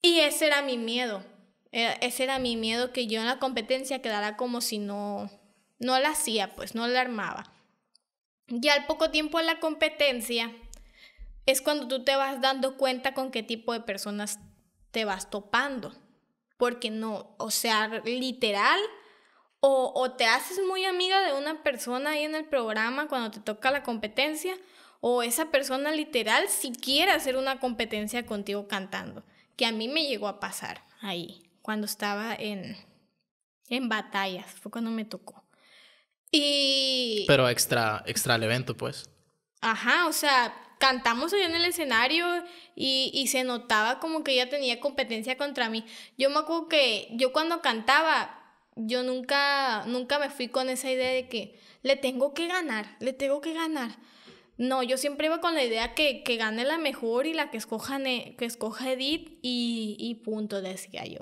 Speaker 2: Y ese era mi miedo. Eh, ese era mi miedo que yo en la competencia quedara como si no, no la hacía, pues no la armaba. Y al poco tiempo en la competencia es cuando tú te vas dando cuenta con qué tipo de personas te vas topando. Porque no, o sea, literal, o, te haces muy amiga de una persona ahí en el programa cuando te toca la competencia, o esa persona literal si quiere hacer una competencia contigo cantando, que a mí me llegó a pasar ahí, cuando estaba en, en batallas, fue cuando me tocó.
Speaker 1: Y... Pero extra, extra el evento, pues.
Speaker 2: Ajá, o sea, cantamos allá en el escenario y, y, se notaba como que ella tenía competencia contra mí. Yo me acuerdo que yo cuando cantaba, yo nunca, nunca me fui con esa idea de que le tengo que ganar, le tengo que ganar. No, yo siempre iba con la idea que, que gane la mejor y la que escoja, que escoja Edith y, y, punto, decía yo.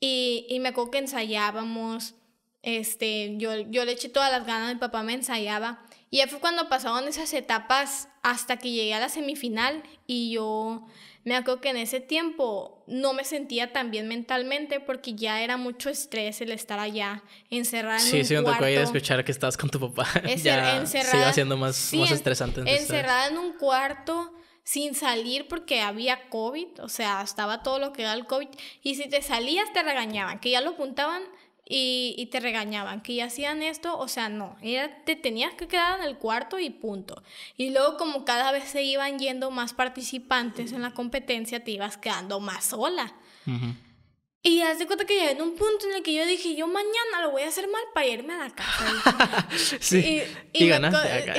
Speaker 2: Y, y me acuerdo que ensayábamos, este, yo, yo le eché todas las ganas, mi papá me ensayaba. Y ya fue cuando pasaban esas etapas hasta que llegué a la semifinal y yo me acuerdo que en ese tiempo no me sentía tan bien mentalmente porque ya era mucho estrés el estar allá encerrada en sí, un sí, cuarto. Sí, sí, me escuchar
Speaker 1: que estabas con tu papá. Es encerrada, se más, estresante. encerrada
Speaker 2: en un cuarto sin salir porque había COVID, o sea, estaba todo lo que era el COVID y si te salías te regañaban, que ya lo apuntaban y, y, te regañaban que ya hacían esto, o sea, no, te tenías que quedar en el cuarto y punto. Y luego como cada vez se iban yendo más participantes en la competencia, te ibas quedando más sola. Y haz de cuenta que llegué en un punto en el que yo dije, yo mañana lo voy a hacer mal para irme a la casa. y, ganaste acá.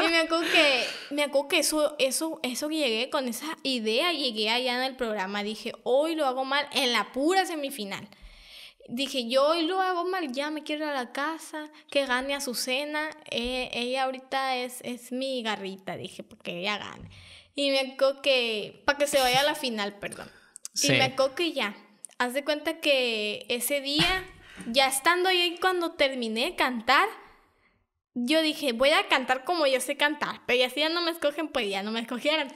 Speaker 2: y, me acuerdo que, me que eso, eso, eso que llegué con esa idea, llegué allá en el programa, dije, hoy lo hago mal en la pura semifinal dije, yo hoy lo hago mal, ya me quiero ir a la casa, que gane Azucena, eh, ella ahorita es, es mi garrita, dije, porque ella gane. Y me acuerdo que, para que se vaya a la final, perdón. Y me acuerdo que ya, haz de cuenta que ese día, ya estando ahí cuando terminé de cantar, yo dije, voy a cantar como yo sé cantar, pero ya si ya no me escogen, pues ya no me escogieron.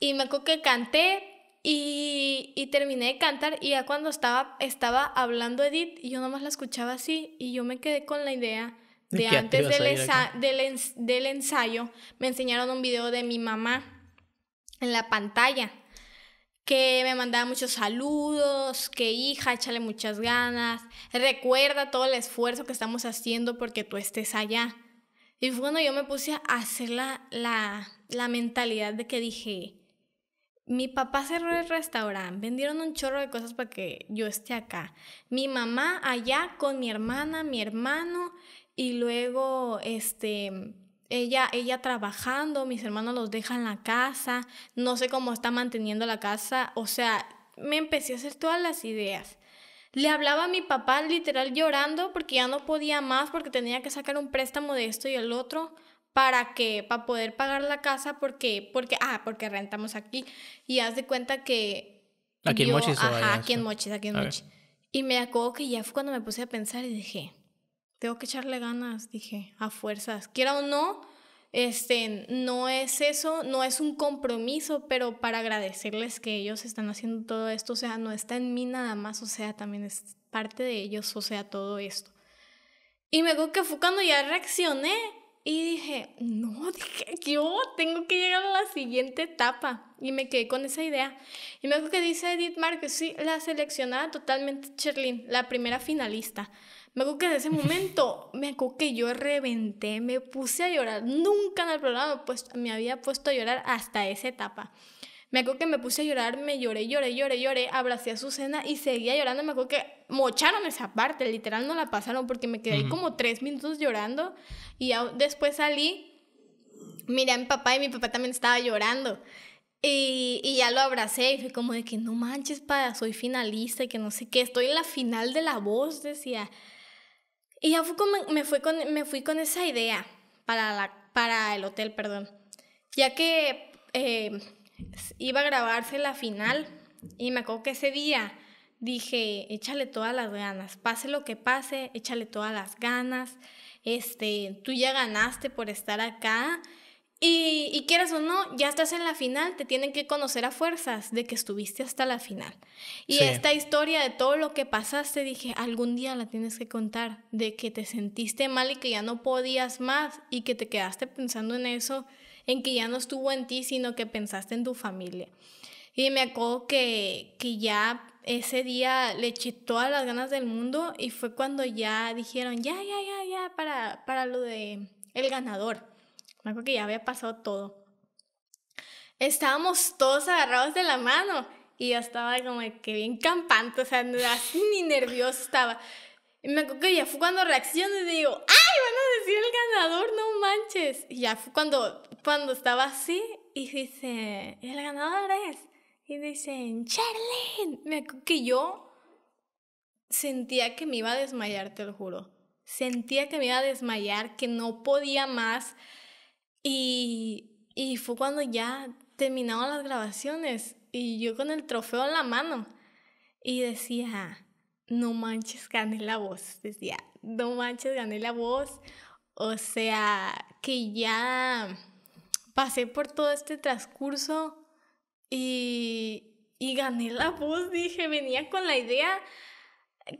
Speaker 2: Y me acuerdo que canté, y, terminé de cantar y ya cuando estaba, estaba hablando Edith, yo nomás la escuchaba así y yo me quedé con la idea de antes del, ensayo, me enseñaron un video de mi mamá en la pantalla que me mandaba muchos saludos, que hija, échale muchas ganas, recuerda todo el esfuerzo que estamos haciendo porque tú estés allá. Y fue cuando yo me puse a hacer la mentalidad de que dije, mi papá cerró el restaurante, vendieron un chorro de cosas para que yo esté acá. Mi mamá allá con mi hermana, mi hermano y luego este ella ella trabajando, mis hermanos los dejan en la casa, no sé cómo está manteniendo la casa, o sea, me empecé a hacer todas las ideas. Le hablaba a mi papá literal llorando porque ya no podía más porque tenía que sacar un préstamo de esto y el otro para que para poder pagar la casa porque porque ah porque rentamos aquí y haz de cuenta que
Speaker 1: aquí en Mochis ajá aquí en Mochis aquí en
Speaker 2: y me acuerdo que ya fue cuando me puse a pensar y dije tengo que echarle ganas dije a fuerzas quiera o no este no es eso no es un compromiso pero para agradecerles que ellos están haciendo todo esto o sea no está en mí nada más o sea también es parte de ellos o sea todo esto y me acuerdo que fue cuando ya reaccioné y dije, no, dije, yo tengo que llegar a la siguiente etapa. Y me quedé con esa idea. Y me acuerdo que dice Edith que sí, la seleccionada totalmente Cherlin, la primera finalista. Me acuerdo que en ese momento, me acuerdo que yo reventé, me puse a llorar. Nunca en el programa pues me había puesto a llorar hasta esa etapa. Me acuerdo que me puse a llorar, me lloré, lloré, lloré, lloré, abracé a cena y seguía llorando. Me acuerdo que mocharon esa parte, literal no la pasaron porque me quedé como tres minutos llorando y después salí, miré a mi papá y mi papá también estaba llorando. Y, y, ya lo abracé y fue como de que no manches, para, soy finalista y que no sé qué, estoy en la final de la voz, decía. Y ya fue como, me, fui con, me fui con esa idea para, la, para el hotel, perdón. Ya que eh, iba a grabarse la final y me acuerdo que ese día dije, échale todas las ganas, pase lo que pase, échale todas las ganas, este, tú ya ganaste por estar acá y, y quieras o no, ya estás en la final, te tienen que conocer a fuerzas de que estuviste hasta la final. Y esta historia de todo lo que pasaste, dije, algún día la tienes que contar, de que te sentiste mal y que ya no podías más y que te quedaste pensando en eso en que ya no estuvo en ti, sino que pensaste en tu familia. Y me acuerdo que, que ya ese día le eché todas las ganas del mundo y fue cuando ya dijeron, ya, ya, ya, ya, para, para lo de el ganador. Me acuerdo que ya había pasado todo. Estábamos todos agarrados de la mano y yo estaba como que bien campante, o sea, ni nervioso estaba. Y me acuerdo que ya fue cuando reaccioné y digo, ¡ay, van a decir el ganador, no manches! Y ya fue cuando cuando estaba así y dice, el ganador es. Y dicen, Charlene. Me que yo sentía que me iba a desmayar, te lo juro. Sentía que me iba a desmayar, que no podía más. Y, y fue cuando ya terminaban las grabaciones y yo con el trofeo en la mano. Y decía, no manches, gané la voz. Decía, no manches, gané la voz. O sea, que ya pasé por todo este transcurso y, gané la voz, dije, venía con la idea,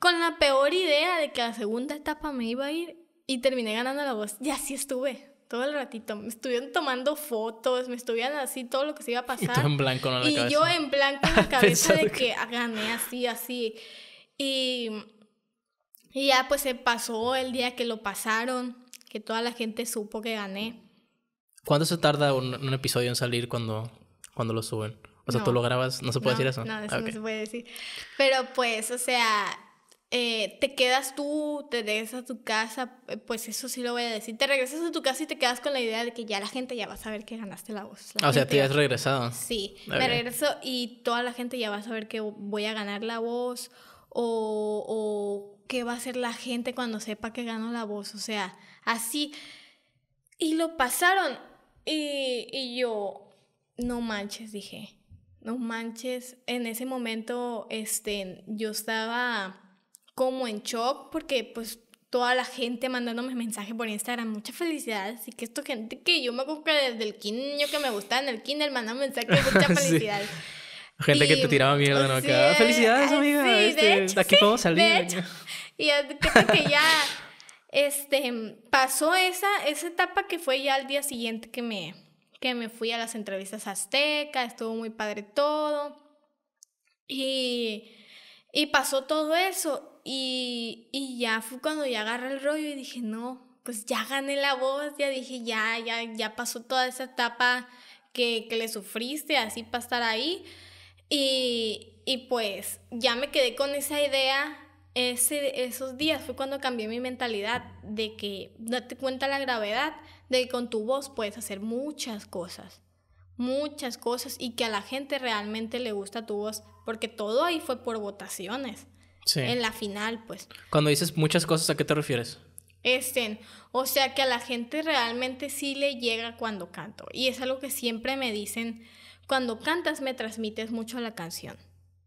Speaker 2: con la peor idea de que la segunda etapa me iba a ir y terminé ganando la voz. Y así estuve todo el ratito. Me estuvieron tomando fotos, me estuvieron así todo lo que se iba a pasar. Y en blanco en yo en blanco en la cabeza de que, gané así, así. y ya pues se pasó el día que lo pasaron, que toda la gente supo que gané.
Speaker 1: ¿Cuánto se tarda un, episodio en salir cuando, cuando lo suben? O sea, tú lo grabas, no se puede decir eso. No, ah, eso no se
Speaker 2: puede decir. Pero pues, o sea, eh, te quedas tú, te regresas a tu casa, eh, pues eso sí lo voy a decir. Te regresas a tu casa y te quedas con la idea de que ya la gente ya va a saber que ganaste la voz. Ah, o sea, te has
Speaker 1: regresado. Sí, me regreso
Speaker 2: y toda la gente ya va a saber que voy a ganar la voz o, o qué va a hacer la gente cuando sepa que gano la voz. O sea, así. Y lo pasaron y, yo, no manches, dije, no manches. En ese momento, este, yo estaba como en shock porque pues toda la gente mandándome mensajes por Instagram, mucha felicidad, así que esto gente que yo me acuerdo desde el niño que me gustaba en el kinder mandaba mensajes, mucha felicidad.
Speaker 1: Gente que te tiraba mierda, ¿no? Felicidades, amiga. de este, hecho, aquí sí, todo De
Speaker 2: Y que ya este, pasó esa, esa etapa que fue ya al día siguiente que me, que me fui a las entrevistas aztecas, estuvo muy padre todo. Y, y pasó todo eso. Y, y ya fue cuando ya agarré el rollo y dije, no, pues ya gané la voz, ya dije, ya, ya, ya pasó toda esa etapa que, que le sufriste, así para estar ahí. Y, y pues ya me quedé con esa idea esos días fue cuando cambié mi mentalidad de que date cuenta la gravedad de que con tu voz puedes hacer muchas cosas, muchas cosas y que a la gente realmente le gusta tu voz porque todo ahí fue por votaciones. Sí. En la final, pues.
Speaker 1: Cuando dices muchas cosas, ¿a qué te refieres?
Speaker 2: Estén. O sea, que a la gente realmente sí le llega cuando canto. Y es algo que siempre me dicen, cuando cantas me transmites mucho la canción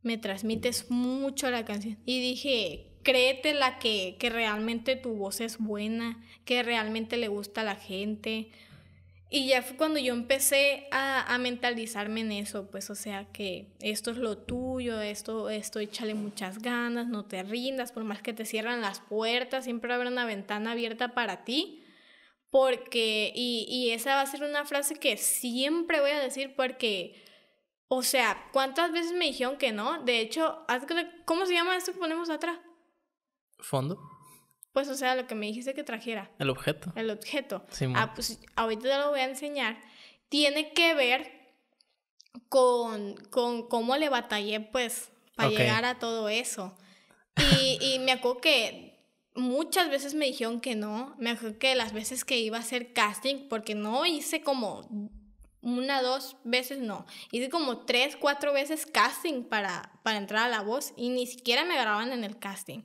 Speaker 2: me transmites mucho la canción. Y dije, créetela que, que realmente tu voz es buena, que realmente le gusta a la gente. Y ya fue cuando yo empecé a, mentalizarme en eso, pues o sea que esto es lo tuyo, esto, esto échale muchas ganas, no te rindas, por más que te cierran las puertas, siempre habrá una ventana abierta para ti, porque, y esa va a ser una frase que siempre voy a decir porque o sea, ¿cuántas veces me dijeron que no? De hecho, ¿cómo se llama esto que ponemos atrás? ¿Fondo? Pues, o sea, lo que me dijiste que trajera. El objeto. El objeto. Sí, ah, pues ahorita te lo voy a enseñar. Tiene que ver con, cómo le batallé, pues, para llegar a todo eso. Y, y me acuerdo que muchas veces me dijeron que no. Me acuerdo que las veces que iba a hacer casting, porque no hice como una, dos veces no. Hice como tres, cuatro veces casting para, para entrar a la voz y ni siquiera me grababan en el casting.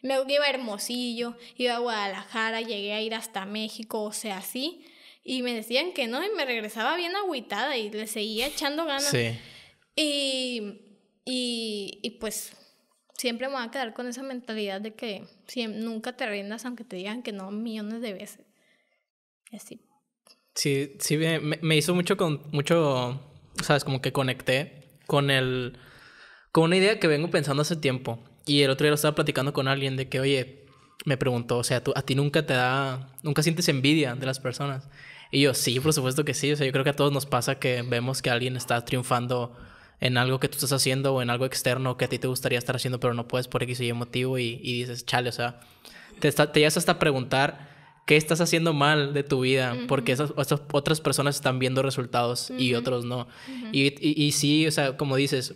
Speaker 2: Me iba a Hermosillo, iba a Guadalajara, llegué a ir hasta México, o sea, así. Y me decían que no y me regresaba bien agüitada y le seguía echando ganas. Sí. Y, y, pues siempre me voy a quedar con esa mentalidad de que nunca te rindas aunque te digan que no millones de veces.
Speaker 1: Así. Sí, sí, me, hizo mucho, con, mucho, sabes, como que conecté con el, con una idea que vengo pensando hace tiempo. Y el otro día lo estaba platicando con alguien de que, oye, me preguntó, o sea, ¿tú, a ti nunca te da, nunca sientes envidia de las personas. Y yo, sí, por supuesto que sí. O sea, yo creo que a todos nos pasa que vemos que alguien está triunfando en algo que tú estás haciendo o en algo externo que a ti te gustaría estar haciendo, pero no puedes por X o Y motivo y, y dices, chale, o sea, te, está, te llegas hasta a preguntar qué estás haciendo mal de tu vida, porque esas, otras personas están viendo resultados y otros no. y, sí, o sea, como dices,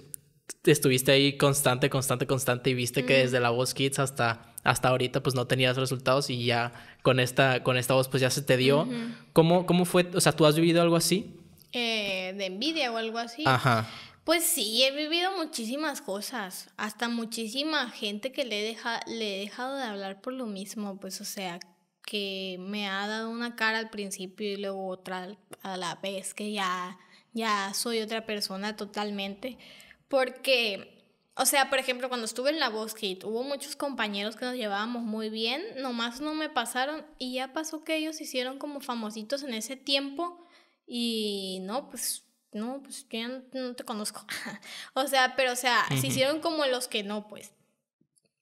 Speaker 1: estuviste ahí constante, constante, constante y viste que desde la voz Kids hasta, hasta ahorita pues no tenías resultados y ya con esta, con esta voz pues ya se te dio. ¿Cómo, ¿Cómo fue? O sea, ¿tú has vivido algo así?
Speaker 2: Eh, de envidia o algo así. Ajá. Pues sí, he vivido muchísimas cosas, hasta muchísima gente que le, deja, le he dejado de hablar por lo mismo, pues o sea, que me ha dado una cara al principio y luego otra a la vez, que ya, ya soy otra persona totalmente. Porque, o sea, por ejemplo, cuando estuve en la Voz hubo muchos compañeros que nos llevábamos muy bien, nomás no me pasaron y ya pasó que ellos se hicieron como famositos en ese tiempo y no, pues no, pues yo no, te conozco. o sea, pero o sea, se hicieron como los que no, pues.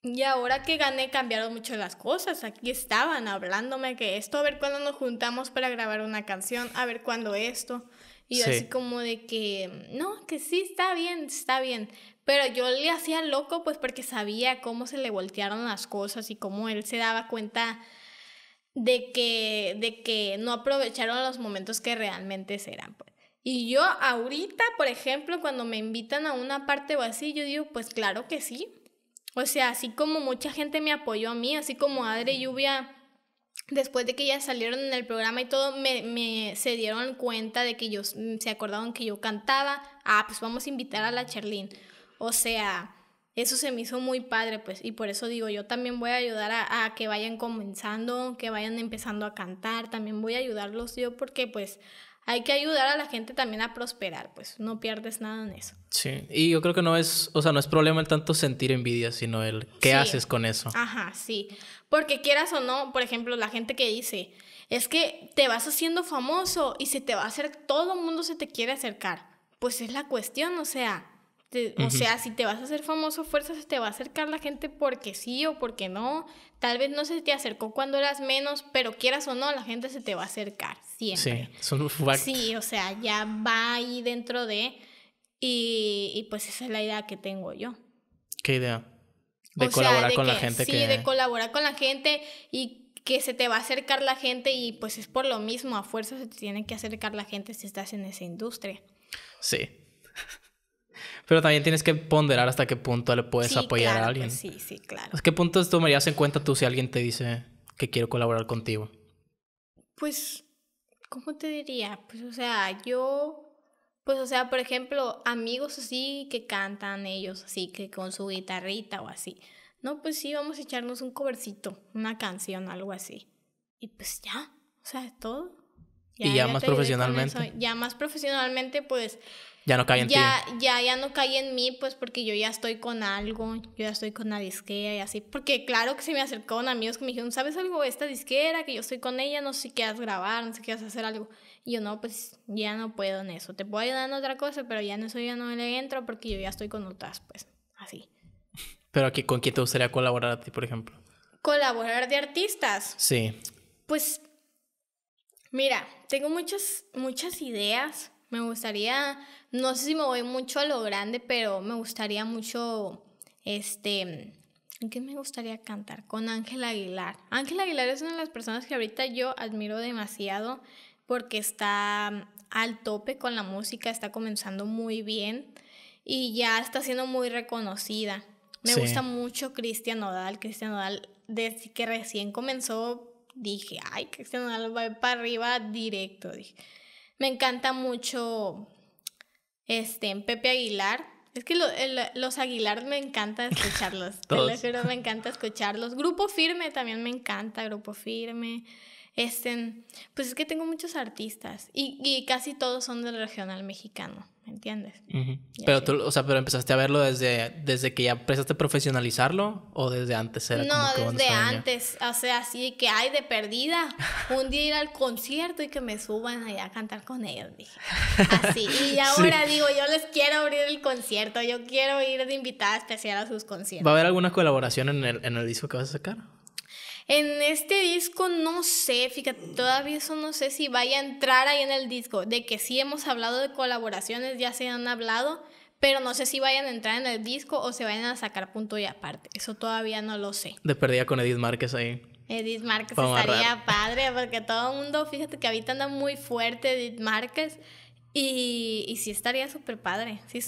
Speaker 2: Y ahora que gané cambiaron mucho las cosas. Aquí estaban hablándome que esto, a ver cuándo nos juntamos para grabar una canción, a ver cuándo esto. Y así como de que, no, que sí, está bien, está bien. Pero yo le hacía loco pues porque sabía cómo se le voltearon las cosas y cómo él se daba cuenta de que, de que no aprovecharon los momentos que realmente serán pues. Y yo ahorita, por ejemplo, cuando me invitan a una parte o así, yo digo, pues claro que sí, o sea, así como mucha gente me apoyó a mí, así como Adre Lluvia, ah, después de que ya salieron en el programa y todo, me, se dieron cuenta de que yo, mm, se acordaron que yo cantaba. Ah, pues vamos a invitar a la Cherlín. O sea, eso se me hizo muy padre, pues, y por eso digo, yo también voy a ayudar a, a, que vayan comenzando, que vayan empezando a cantar, también voy a ayudarlos yo porque, pues, hay que ayudar a la gente también a prosperar, pues no pierdes nada en eso.
Speaker 1: Sí, y yo creo que no es, o sea, no es problema el tanto sentir envidia, sino el qué haces con eso.
Speaker 2: Ajá, sí. Porque quieras o no, por ejemplo, la gente que dice, es que te vas haciendo famoso y se te va a hacer, todo el mundo se te quiere acercar. Pues es la cuestión, o sea, o sea, si te vas a hacer famoso, fuerzas te va a acercar la gente porque sí o porque no. Tal vez no se te acercó cuando eras menos, pero quieras o no, la gente se te va a acercar siempre.
Speaker 1: Sí, Sí,
Speaker 2: o sea, ya va ahí dentro de... Y, pues esa es la idea que tengo yo.
Speaker 1: ¿Qué idea? De colaborar con la gente. Sí, de
Speaker 2: colaborar con la gente y que se te va a acercar la gente y pues es por lo mismo, a fuerza se te tiene que acercar la gente si estás en esa industria.
Speaker 1: Sí. Pero también tienes que ponderar hasta qué punto le puedes apoyar a pues alguien. sí, sí, claro. qué puntos tomarías en cuenta tú si alguien te dice que quiero colaborar contigo?
Speaker 2: Pues, ¿cómo te diría? Pues, o sea, yo pues, o sea, por ejemplo, amigos así que cantan ellos, así que con su guitarrita o así. No, pues sí, vamos a echarnos un covercito, una canción, algo así. Y pues ya, o sea, es todo.
Speaker 1: y ya más profesionalmente.
Speaker 2: Ya más profesionalmente, pues ya no cae en ti. Ya, ya no cae en mí, pues porque yo ya estoy con algo, yo ya estoy con la disquera y así. Porque claro que se me acercaron amigos que me dijeron, ¿sabes algo de esta disquera? Que yo estoy con ella, no sé si quieras grabar, no sé si quieras hacer algo. Y yo, no, pues ya no puedo en eso. Te puedo ayudar en otra cosa, pero ya en eso ya no le entro porque yo ya estoy con otras, pues, así.
Speaker 1: ¿Pero aquí con quién te gustaría colaborar a ti, por ejemplo?
Speaker 2: ¿Colaborar de artistas? Sí. Pues, mira, tengo muchas, muchas ideas me gustaría, no sé si me voy mucho a lo grande, pero me gustaría mucho, este, ¿qué me gustaría cantar? Con Ángela Aguilar. Ángela Aguilar es una de las personas que ahorita yo admiro demasiado porque está al tope con la música, está comenzando muy bien y ya está siendo muy reconocida. Me gusta mucho Cristian Nodal. Cristian Nodal, desde que recién comenzó, dije, ay, Cristian Nodal va para arriba directo. Dije. Me encanta mucho este, Pepe Aguilar. Es que los Aguilar me encanta escucharlos. me encanta escucharlos. Grupo Firme también me encanta, Grupo Firme. Este, pues es que tengo muchos artistas y, casi todos son del regional mexicano, ¿me entiendes? Pero tú,
Speaker 1: o sea, pero empezaste a verlo desde, desde que ya empezaste a profesionalizarlo o desde antes era No, como que desde antes,
Speaker 2: o sea, así que hay de perdida un día ir al concierto y que me suban allá a cantar con ellos, Así, y ahora digo, yo les quiero abrir el concierto, yo quiero ir de invitada especial a sus conciertos. ¿Va a
Speaker 1: haber alguna colaboración en el, en el disco que vas a sacar?
Speaker 2: En este disco no sé, fíjate, todavía eso no sé si vaya a entrar ahí en el disco, de que sí hemos hablado de colaboraciones, ya se han hablado, pero no sé si vayan a entrar en el disco o se vayan a sacar punto y aparte, eso todavía no lo sé.
Speaker 1: De con Edith Márquez ahí.
Speaker 2: Edith Márquez estaría padre, porque todo el mundo, fíjate que ahorita anda muy fuerte Edith Márquez. Y, sí estaría súper padre. Sí,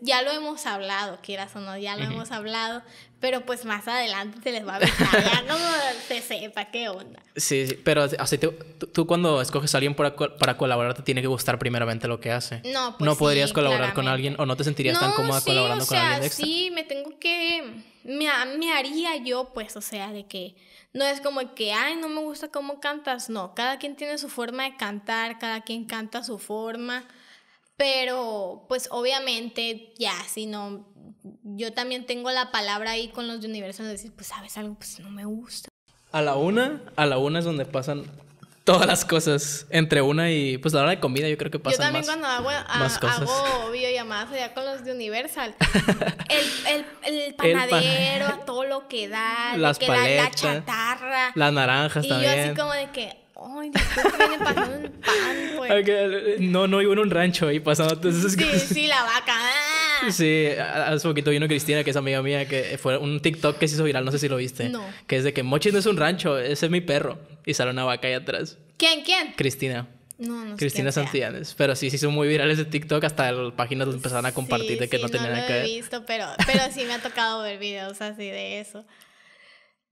Speaker 2: ya lo hemos hablado, quieras o no, ya lo hemos hablado. Pero pues más adelante se les va a ver ya se sepa qué onda.
Speaker 1: Sí, pero así tú, cuando escoges a alguien para, colaborar te tiene que gustar primeramente lo que hace. No, pues No podrías colaborar con alguien o no te sentirías tan cómoda colaborando con alguien Sí,
Speaker 2: me tengo que... Me, me haría yo, pues, o sea, de que... No es como que, ay, no me gusta cómo cantas. No, cada quien tiene su forma de cantar, cada quien canta su forma. Pero, pues obviamente, ya, si no, yo también tengo la palabra ahí con los de Universal de decir, pues sabes algo, pues no me gusta.
Speaker 1: A la una, a la una es donde pasan todas las cosas. Entre una y, pues la hora de comida yo creo que pasa. Yo también cuando
Speaker 2: hago, más cosas. videollamadas con los de Universal. El, panadero, todo lo que da, las paletas, la, chatarra. Las naranjas también. Y yo así como de que, ay, después un
Speaker 1: pan, güey. Pues. Eh, no, no, iba en un rancho ahí pasando sí, Sí,
Speaker 2: la vaca. Ah.
Speaker 1: Sí, hace poquito vino Cristina, que es amiga mía, que fue un TikTok que se hizo viral, no sé si lo viste. No. Que es de que Mochi no es un rancho, ese es mi perro. Y sale una vaca ahí atrás. ¿Quién, quién? Cristina. No, no Cristina Santillanes. Pero sí, se hizo muy viral ese TikTok. Hasta las páginas lo empezaron a compartir de que no tenían nada no que ver.
Speaker 2: visto, pero, pero sí me ha tocado ver videos así de eso.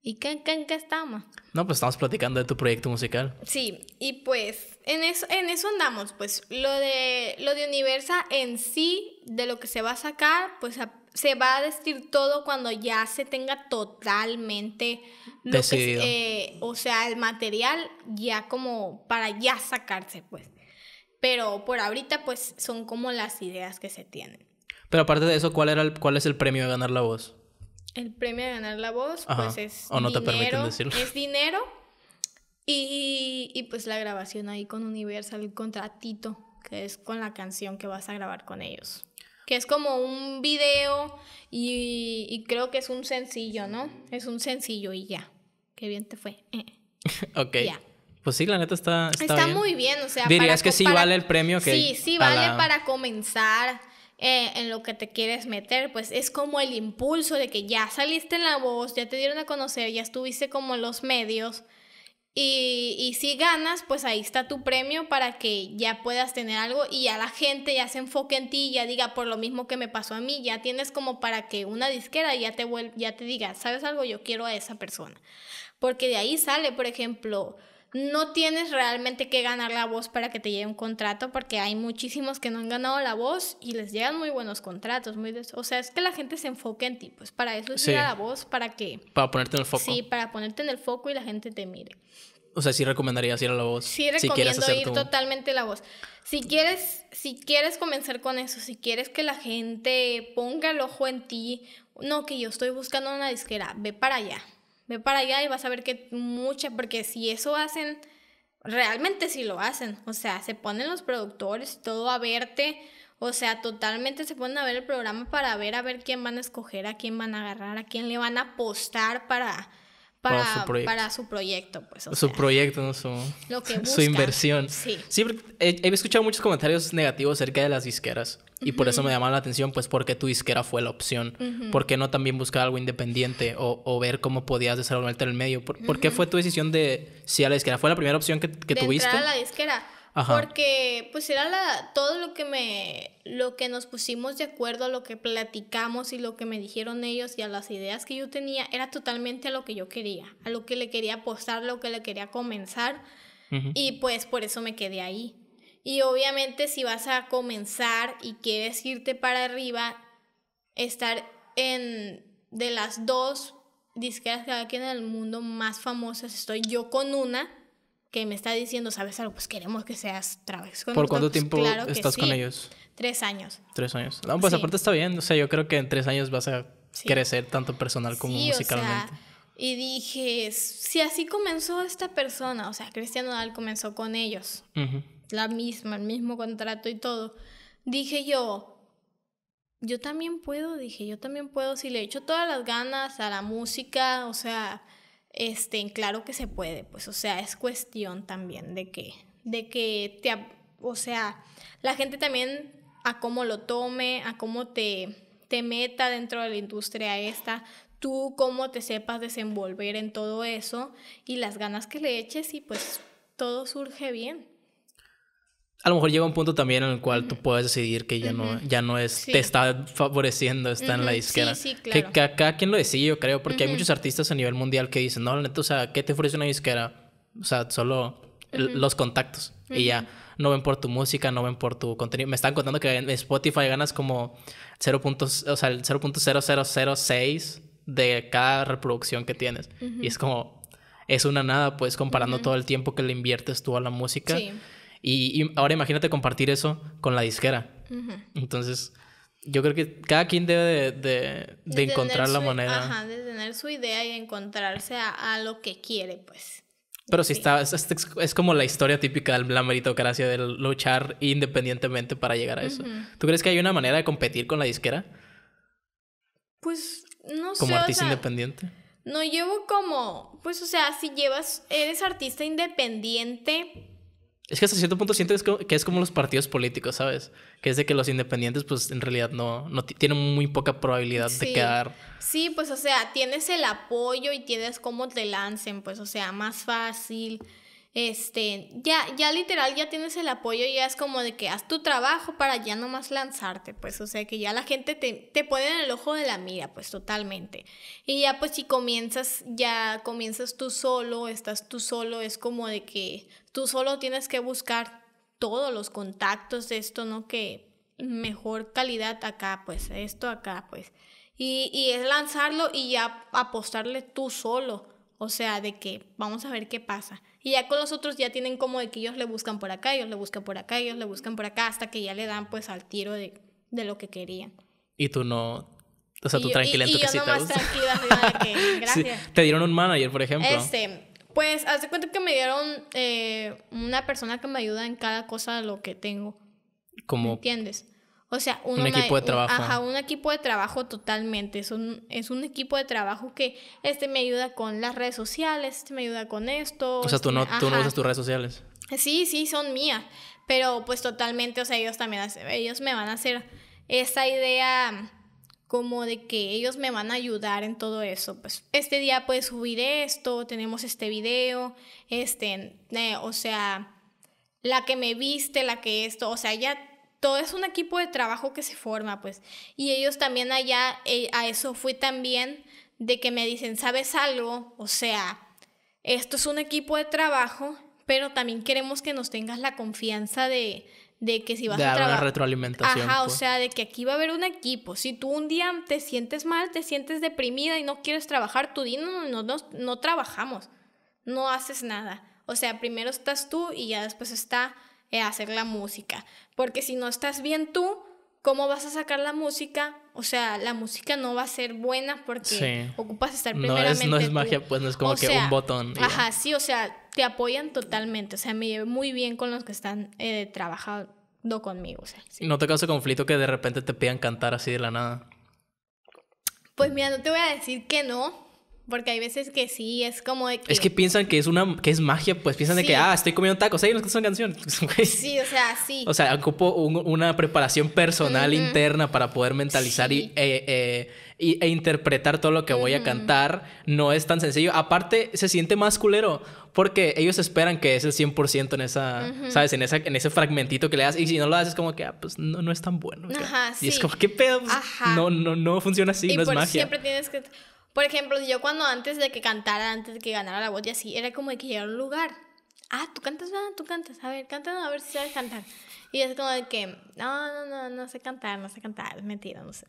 Speaker 2: ¿Y qué, en qué estamos?
Speaker 1: No, pues estamos platicando de tu proyecto musical.
Speaker 2: Sí, y pues en eso, en eso andamos. Pues lo de, lo de Universa en sí, de lo que se va a sacar, pues se va a decir todo cuando ya se tenga totalmente Decidido. Eh, o sea, el material ya como para ya sacarse, pues. Pero por ahorita, pues son como las ideas que se tienen.
Speaker 1: Pero aparte de eso, ¿cuál, era cuál es el premio de ganar la voz?
Speaker 2: El premio de ganar la voz, pues es. O no dinero, te permiten decirlo. Es dinero. Y, y, pues la grabación ahí con Universal, el contratito, que es con la canción que vas a grabar con ellos. Que es como un video y, y creo que es un sencillo, ¿no? Es un sencillo y ya. Qué bien te fue. Eh.
Speaker 1: ok. Pues sí, la neta está. Está, está muy bien, o sea. Dirías que sí vale el premio que. Sí, sí vale para
Speaker 2: comenzar eh, en lo que te quieres meter, pues es como el impulso de que ya saliste en la voz, ya te dieron a conocer, ya estuviste como en los medios. Y, y, si ganas, pues ahí está tu premio para que ya puedas tener algo y ya la gente ya se enfoque en ti, ya diga por lo mismo que me pasó a mí, ya tienes como para que una disquera ya te, ya te diga, ¿sabes algo? Yo quiero a esa persona. Porque de ahí sale, por ejemplo, no tienes realmente que ganar la voz para que te llegue un contrato, porque hay muchísimos que no han ganado la voz y les llegan muy buenos contratos. Muy O sea, es que la gente se enfoque en ti, pues para eso es ir a la voz, para que...
Speaker 1: Para ponerte en el foco. Sí,
Speaker 2: para ponerte en el foco y la gente te mire.
Speaker 1: O sea, sí recomendarías ir a la voz. Sí, recomiendo ir
Speaker 2: totalmente la voz. Si quieres, si quieres comenzar con eso, si quieres que la gente ponga el ojo en ti, no, que yo estoy buscando una disquera, ve para allá ve para allá y vas a ver que mucha, porque si eso hacen, realmente si lo hacen, o sea, se ponen los productores, todo a verte, o sea, totalmente se ponen a ver el programa para ver a ver quién van a escoger, a quién van a agarrar, a quién le van a apostar para...
Speaker 1: Para, para, su, proyecto.
Speaker 2: su proyecto, pues. su proyecto,
Speaker 1: ¿no? Su, su inversión. Sí. he escuchado muchos comentarios negativos acerca de las disqueras. Y por eso me llamaba la atención, pues, porque tu disquera fue la opción. ¿Por qué no también buscar algo independiente o, ver cómo podías desarrollarte en el medio? ¿Por, qué fue tu decisión de si a la disquera? ¿Fue la primera opción que, que tuviste? Entrar a
Speaker 2: la disquera. Porque pues era la, todo lo que me lo que nos pusimos de acuerdo, lo que platicamos y lo que me dijeron ellos y a las ideas que yo tenía era totalmente a lo que yo quería, a lo que le quería apostar, lo que le quería comenzar. Y pues por eso me quedé ahí. Y obviamente si vas a comenzar y quieres irte para arriba, estar en de las dos disqueras que hay aquí en el mundo más famosas, estoy yo con una que me está diciendo, ¿sabes algo? Pues queremos que seas Travis. ¿Por cuánto tiempo estás con ellos? Tres años.
Speaker 1: Tres años. No, pues aparte está bien. O sea, yo creo que en tres años vas a crecer tanto personal como musicalmente.
Speaker 2: y dije, si así comenzó esta persona, o sea, Cristian Dal comenzó con ellos la misma, el mismo contrato y todo. Dije yo, yo también puedo, dije, yo también puedo, si le echo todas las ganas a la música, o sea, este, claro que se puede, pues, o sea, es cuestión también de que, de que te, o sea, la gente también a cómo lo tome, a cómo te, te meta dentro de la industria esta, tú cómo te sepas desenvolver en todo eso y las ganas que le eches y pues todo surge bien
Speaker 1: a lo mejor llega un punto también en el cual tú puedes decidir que ya no, ya no es, te está favoreciendo, está en la disquera. Sí, sí, claro. Que, ¿quién quien lo decide, yo creo, porque hay muchos artistas a nivel mundial que dicen, no, neta, o sea, ¿qué te ofrece una disquera? O sea, solo los contactos y ya. No ven por tu música, no ven por tu contenido. Me están contando que en Spotify ganas como 0. O sea, el 0.0006 de cada reproducción que tienes. Y es como, es una nada, pues, comparando todo el tiempo que le inviertes tú a la música. Sí y, ahora imagínate compartir eso con la disquera. Entonces, yo creo que cada quien debe de, encontrar la moneda. Ajá,
Speaker 2: de tener su idea y encontrarse a, lo que quiere, pues.
Speaker 1: Pero si está, es, como la historia típica de la meritocracia, de luchar independientemente para llegar a eso. ¿Tú crees que hay una manera de competir con la disquera?
Speaker 2: Pues no sé. Como artista
Speaker 1: independiente.
Speaker 2: No llevo como, pues o sea, si llevas, eres artista independiente,
Speaker 1: es que hasta cierto punto sientes que es como los partidos políticos, ¿sabes? Que es de que los independientes, pues en realidad no, no tienen muy poca probabilidad de quedar.
Speaker 2: Sí, pues o sea, tienes el apoyo y tienes cómo te lancen, pues o sea, más fácil este, ya, ya literal, ya tienes el apoyo y ya es como de que haz tu trabajo para ya nomás lanzarte, pues, o sea, que ya la gente te, te pone en el ojo de la mira, pues, totalmente. Y ya, pues, si comienzas, ya comienzas tú solo, estás tú solo, es como de que tú solo tienes que buscar todos los contactos de esto, ¿no? Que mejor calidad acá, pues, esto acá, pues. y es lanzarlo y ya apostarle tú solo, o sea, de que vamos a ver qué pasa. Y ya con los otros ya tienen como de que ellos le buscan por acá, ellos le buscan por acá, ellos le buscan por acá, hasta que ya le dan pues al tiro de, lo que querían.
Speaker 1: Y tú no, o sea, tú tranquila y, en tu y tranquila,
Speaker 2: que, gracias. ¿Te dieron
Speaker 1: un manager, por ejemplo? Este,
Speaker 2: pues, hace cuenta que me dieron eh, una persona que me ayuda en cada cosa de lo que tengo. ¿Me ¿Entiendes? O sea, un equipo de trabajo. ajá, un equipo de trabajo totalmente. Es un, es un equipo de trabajo que este me ayuda con las redes sociales, este me ayuda con esto. O sea, tú, este, no, usas tus redes sociales. Sí, sí, son mías. Pero pues totalmente, o sea, ellos también, ellos me van a hacer esa idea como de que ellos me van a ayudar en todo eso. Pues este día puedes subir esto, tenemos este video, este, eh, o sea, la que me viste, la que esto, o sea, ya todo es un equipo de trabajo que se forma, pues. Y ellos también allá, eh, a eso fui también, de que me dicen, ¿sabes algo? O sea, esto es un equipo de trabajo, pero también queremos que nos tengas la confianza de, que si vas de a trabajar...
Speaker 1: retroalimentación. Ajá, o pues. sea,
Speaker 2: de que aquí va a haber un equipo. Si tú un día te sientes mal, te sientes deprimida y no quieres trabajar, tú di, no, no, no, no trabajamos, no haces nada. O sea, primero estás tú y ya después está eh, hacer la música. Porque si no estás bien tú, ¿cómo vas a sacar la música? O sea, la música no va a ser buena porque ocupas estar primeramente. No es, no es magia, pues
Speaker 1: no es como que un botón. Ajá,
Speaker 2: sí, o sea, te apoyan totalmente. O sea, me llevo muy bien con los que están eh, trabajando conmigo.
Speaker 1: ¿No te causa conflicto que de repente te pidan cantar así de la nada?
Speaker 2: Pues mira, no te voy a decir que no, porque hay veces que sí, es como de que... Es que
Speaker 1: piensan que es una... que es magia, pues piensan de que, ah, estoy comiendo tacos, ahí ¿No es canción. sí,
Speaker 2: o sea, sí. O
Speaker 1: sea, ocupo una preparación personal interna para poder mentalizar y, eh, eh, y, e interpretar todo lo que voy a cantar. No es tan sencillo. Aparte, se siente más culero porque ellos esperan que es el 100% en esa, ¿sabes? En, esa, en ese fragmentito que le das. Y si no lo haces, como que, ah, pues no, no es tan bueno. Ajá, sí. Y es como, ¿qué pedo? Pues, Ajá. No, no, no funciona así, no es magia. siempre
Speaker 2: tienes que... Por ejemplo, yo cuando antes de que cantara, antes de que ganara la voz y así, era como de que llegara un lugar. Ah, tú cantas, ah, tú cantas. A ver, cántanos a ver si sabes cantar. Y es como de que, no, no, no, no sé cantar, no sé cantar. Mentira, no sé.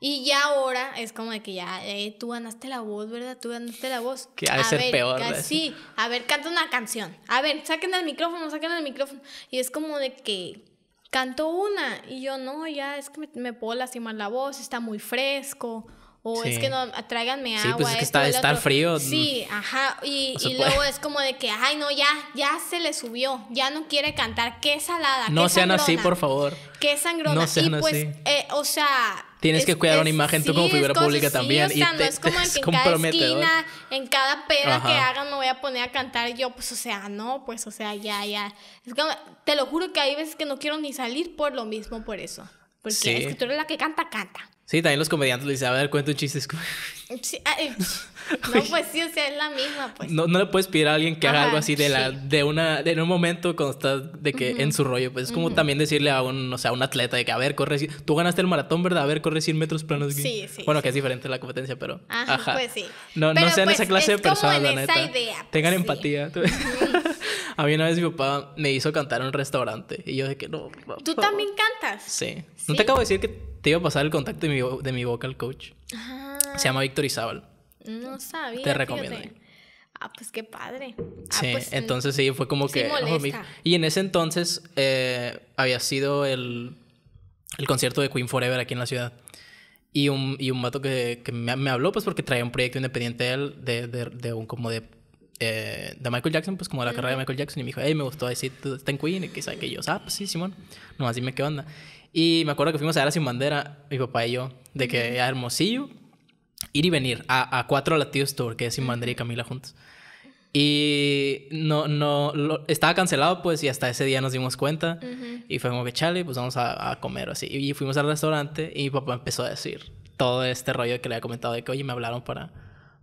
Speaker 2: Y ya ahora es como de que ya, eh, tú ganaste la voz, ¿verdad? Tú ganaste la voz. Que a ver, sí, a ver, canta una canción. A ver, saquen el micrófono, saquen el micrófono. Y es como de que canto una. Y yo, no, ya, es que me, me puedo lastimar la voz, está muy fresco o es que no, tráiganme agua. Sí, pues es que está, estar frío. Sí, ajá, y, luego es como de que, ay, no, ya, ya se le subió, ya no quiere cantar, qué salada. No sean así, por favor. Qué sangrona. No y pues, eh, o sea... Tienes que cuidar una imagen tú como figura pública también. y no es como en en cada esquina, en cada peda que hagan me voy a poner a cantar yo, pues, o sea, no, pues, o sea, ya, ya. Es te lo juro que hay veces que no quiero ni salir por lo mismo, por eso. Porque es que tú eres la que canta, canta.
Speaker 1: Sí, también los comediantes le dicen, a ver, cuenta un chiste.
Speaker 2: no, pues sí, o sea, es la misma,
Speaker 1: pues. No, le puedes pedir a alguien que haga algo así de la, de una, de un momento cuando de que en su rollo. Pues es como también decirle a un, o sea, a un atleta de que, a ver, corre, tú ganaste el maratón, ¿verdad? A ver, corre 100 metros planos. Sí, sí. Bueno, que es diferente la competencia, pero. Ajá, pues sí. No, no sean pues, esa clase de personas, la neta. Idea, pues, Tengan empatía. a mí una vez mi papá me hizo cantar en un restaurante y yo dije que no. ¿Tú
Speaker 2: también cantas? Sí.
Speaker 1: ¿No te acabo de decir que te iba a pasar el contacto de mi, de mi vocal coach. Ah. Se llama Víctor Izábal.
Speaker 2: No sabía. Te recomiendo. Ah, pues qué padre. Ah, sí, pues, mm, entonces sí, fue como que...
Speaker 1: y en ese entonces eh, había sido el, el concierto de Queen Forever aquí en la ciudad. Y un, y un vato que, que me, habló, pues porque traía un proyecto independiente de él, de, de, un como de, eh, de Michael Jackson, pues como de la carrera de Michael Jackson. Y me dijo, hey, me gustó decir, está en Queen, y que sabe que yo, ah, pues sí, Simón, nomás dime qué onda. Y me acuerdo que fuimos a la sin bandera, mi papá y yo, de que a Hermosillo, ir y venir a, a cuatro latidos tour, que es sin bandera y Camila juntos. Y no, no, estaba cancelado, pues, y hasta ese día nos dimos cuenta. Y fue como que, chale, pues vamos a, comer o así. Y, y fuimos al restaurante y mi papá empezó a decir todo este rollo que le había comentado de que, oye, me hablaron para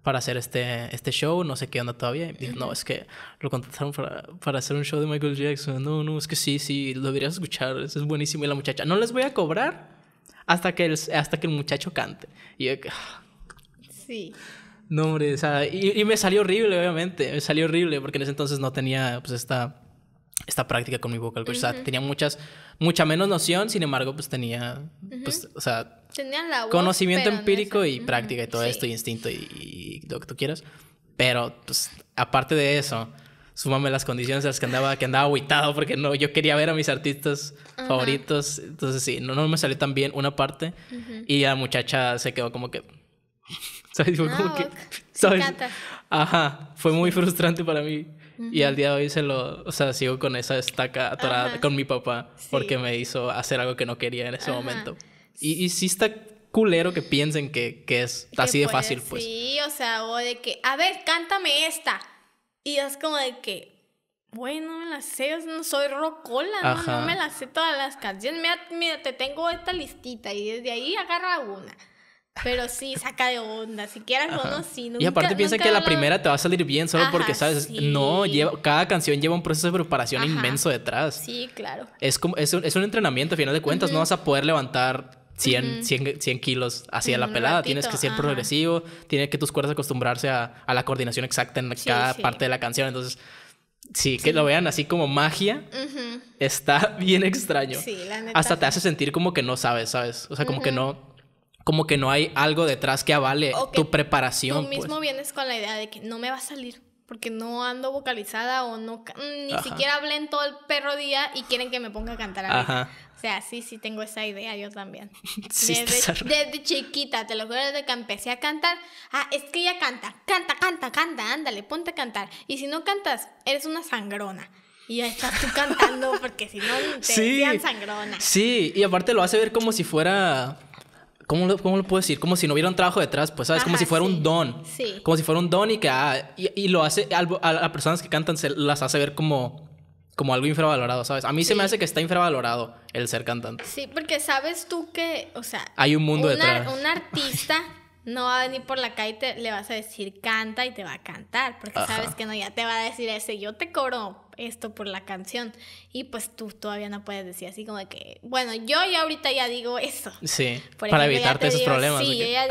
Speaker 1: para hacer este, este show, no sé qué onda todavía. Y no, es que lo contrataron para, hacer un show de Michael Jackson. No, no, es que sí, sí, lo deberías escuchar, es buenísimo. Y la muchacha, no les voy a cobrar hasta que el, hasta que el muchacho cante. Y yo, ah. sí. No, hombre, o sea, y, y, me salió horrible, obviamente, me salió horrible, porque en ese entonces no tenía, pues, esta esta práctica con mi vocal coach. tenía muchas, mucha menos noción, sin embargo, pues tenía, pues, o sea, conocimiento empírico y práctica y todo esto, y instinto y, lo que tú quieras. Pero, pues, aparte de eso, súmame las condiciones a las que andaba, que andaba aguitado porque no, yo quería ver a mis artistas favoritos. Entonces, sí, no, me salió tan bien una parte y la muchacha se quedó como que... ¿Sabes? Ajá, fue muy frustrante para mí y al día de hoy se lo, o sea, sigo con esa estaca atorada con mi papá porque me hizo hacer algo que no quería en ese momento. Y, y sí está culero que piensen que, es así de fácil, pues.
Speaker 2: Sí, o sea, o de que, a ver, cántame esta. Y es como de que, bueno, me la sé, no soy rocola, ¿no? me la sé todas las canciones. Mira, mira, te tengo esta listita y desde ahí agarra una. Pero sí, saca de onda. Si quieres no, sí. y aparte piensa que la primera te
Speaker 1: va a salir bien solo porque, ¿sabes? No, cada canción lleva un proceso de preparación inmenso detrás. Sí, claro. Es, como, es, un, es un entrenamiento, a final de cuentas. No vas a poder levantar 100, 100, 100, kilos hacia la pelada. tienes que ser progresivo, tienes que tus cuerdas acostumbrarse a, a la coordinación exacta en cada parte de la canción. Entonces, sí, que lo vean así como magia, está bien extraño. Sí, La neta Hasta te hace sentir como que no sabes, ¿sabes? O sea, como que no como que no hay algo detrás que avale tu preparación. Tú pues. mismo
Speaker 2: vienes con la idea de que no me va a salir porque no ando vocalizada o no mm, ni siquiera hablé en todo el perro día y quieren que me ponga a cantar. A O sea, sí, sí tengo esa idea yo también. sí, desde, desde, chiquita, te lo juro, desde que empecé a cantar, ah, es que ella canta, canta, canta, canta, ándale, ponte a cantar. Y si no cantas, eres una sangrona. Y ya estás tú cantando porque si no
Speaker 1: te sí, sangrona. Sí, y aparte lo hace ver como si fuera ¿cómo lo, ¿cómo lo puedo decir? Como si no hubiera un trabajo detrás, pues, ¿sabes? como si fuera un don. Sí. Como si fuera un don y que, ah, y, lo hace, a, a, personas que cantan se las hace ver como, como algo infravalorado, ¿sabes? A mí se me hace que está infravalorado el ser cantante. Sí,
Speaker 2: porque sabes tú que, o sea...
Speaker 1: Hay un mundo detrás. Un
Speaker 2: artista no va a venir por la calle y te, le vas a decir canta y te va a cantar, porque sabes que no, ya te va a decir ese, yo te cobro esto por la canción. Y pues tú todavía no puedes decir así como de que, bueno, yo ya ahorita ya digo eso. Sí, para evitarte esos problemas. Sí, yo ya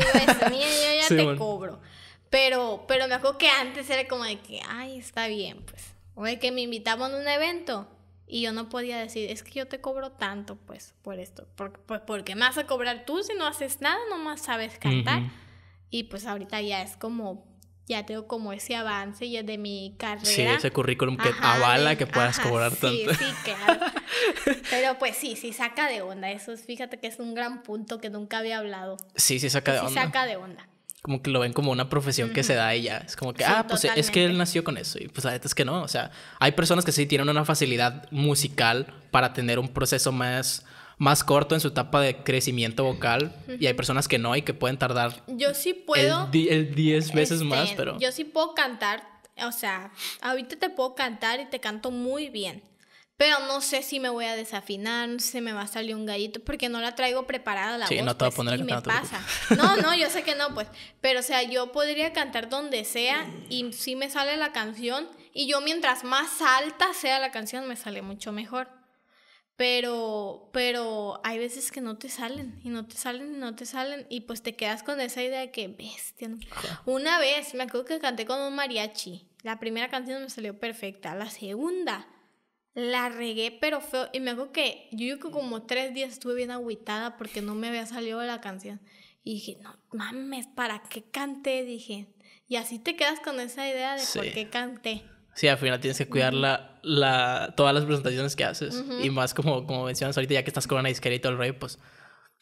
Speaker 2: mía, yo ya te cobro. Pero, pero me acuerdo que antes era como de que, ay, está bien, pues. O de que me invitaban a un evento y yo no podía decir, es que yo te cobro tanto, pues, por esto. porque me vas a cobrar tú si no haces nada, nomás sabes cantar. Y pues ahorita ya es como ya tengo como ese avance ya de mi carrera. Sí, ese currículum que avala que puedas cobrar tanto. Sí, claro. Pero pues sí, sí saca de onda. Eso fíjate que es un gran punto que nunca había hablado.
Speaker 1: Sí, sí saca de onda. saca de onda. Como que lo ven como una profesión que se da y ya. Es como que, ah, pues es que él nació con eso. Y pues la veces es que no. O sea, hay personas que sí tienen una facilidad musical para tener un proceso más más corto en su etapa de crecimiento vocal y hay personas que no y que pueden tardar.
Speaker 2: Yo sí puedo.
Speaker 1: 10 veces más, este, pero. Yo
Speaker 2: sí puedo cantar, o sea, ahorita te puedo cantar y te canto muy bien. Pero no sé si me voy a desafinar, no sé si me va a salir un gallito, porque no la traigo preparada la voz. Sí, no pues,
Speaker 1: Me pasa.
Speaker 2: No, no, yo sé que no, pues. Pero, o sea, yo podría cantar donde sea y si sí me sale la canción. Y yo, mientras más alta sea la canción, me sale mucho mejor pero, pero hay veces que no te salen y no te salen y no te salen y pues te quedas con esa idea de que bestia. Una vez me acuerdo que canté con un mariachi, la primera canción me salió perfecta, la segunda la regué pero feo y me acuerdo que yo, como tres días estuve bien agüitada porque no me había salido la canción y dije, no mames, ¿para qué canté? Dije, y así te quedas con esa idea de por qué canté.
Speaker 1: Sí, al final tienes que cuidar la, la, todas las presentaciones que haces. Y más como, como mencionas ahorita, ya que estás con una disquera y todo el rey, pues...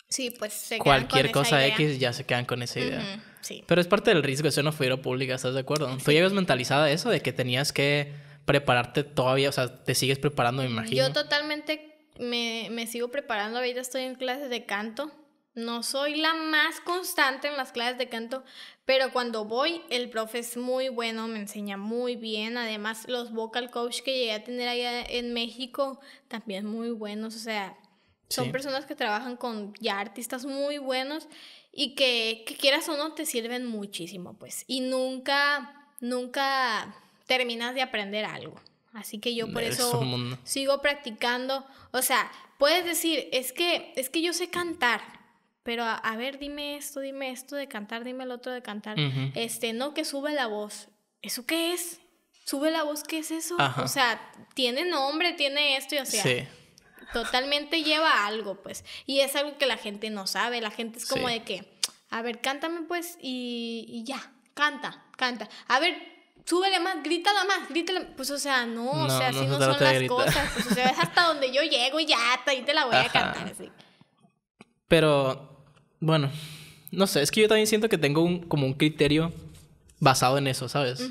Speaker 2: Sí, pues Cualquier cosa X ya se quedan con esa idea.
Speaker 1: sí. Pero es parte del riesgo, eso no fue pública, ¿estás de acuerdo? Tú ya habías mentalizada eso de que tenías que prepararte todavía, o sea, te sigues preparando, me imagino. Yo
Speaker 2: totalmente me, me sigo preparando, ahorita estoy en clases de canto no soy la más constante en las clases de canto, pero cuando voy, el profe es muy bueno, me enseña muy bien. Además, los vocal coach que llegué a tener allá en México, también muy buenos. O sea, son personas que trabajan con ya artistas muy buenos y que, que quieras o no, te sirven muchísimo, pues. Y nunca, nunca terminas de aprender algo. Así que yo por eso sigo practicando. O sea, puedes decir, es que, es que yo sé cantar, pero a, ver, dime esto, dime esto de cantar, dime el otro de cantar. Este, no que sube la voz. ¿Eso qué es? Sube la voz, ¿qué es eso? O sea, tiene nombre, tiene esto y o sea. Sí. Totalmente lleva algo, pues. Y es algo que la gente no sabe. La gente es como de que, a ver, cántame pues y, ya, canta, canta. A ver, súbele más, grítala más, grítala. Pues o sea, no, o sea, así no, son las cosas. Pues, o sea, es hasta donde yo llego y ya, hasta ahí te la voy a cantar así.
Speaker 1: Pero bueno, no sé, es que yo también siento que tengo un, como un criterio basado en eso, ¿sabes?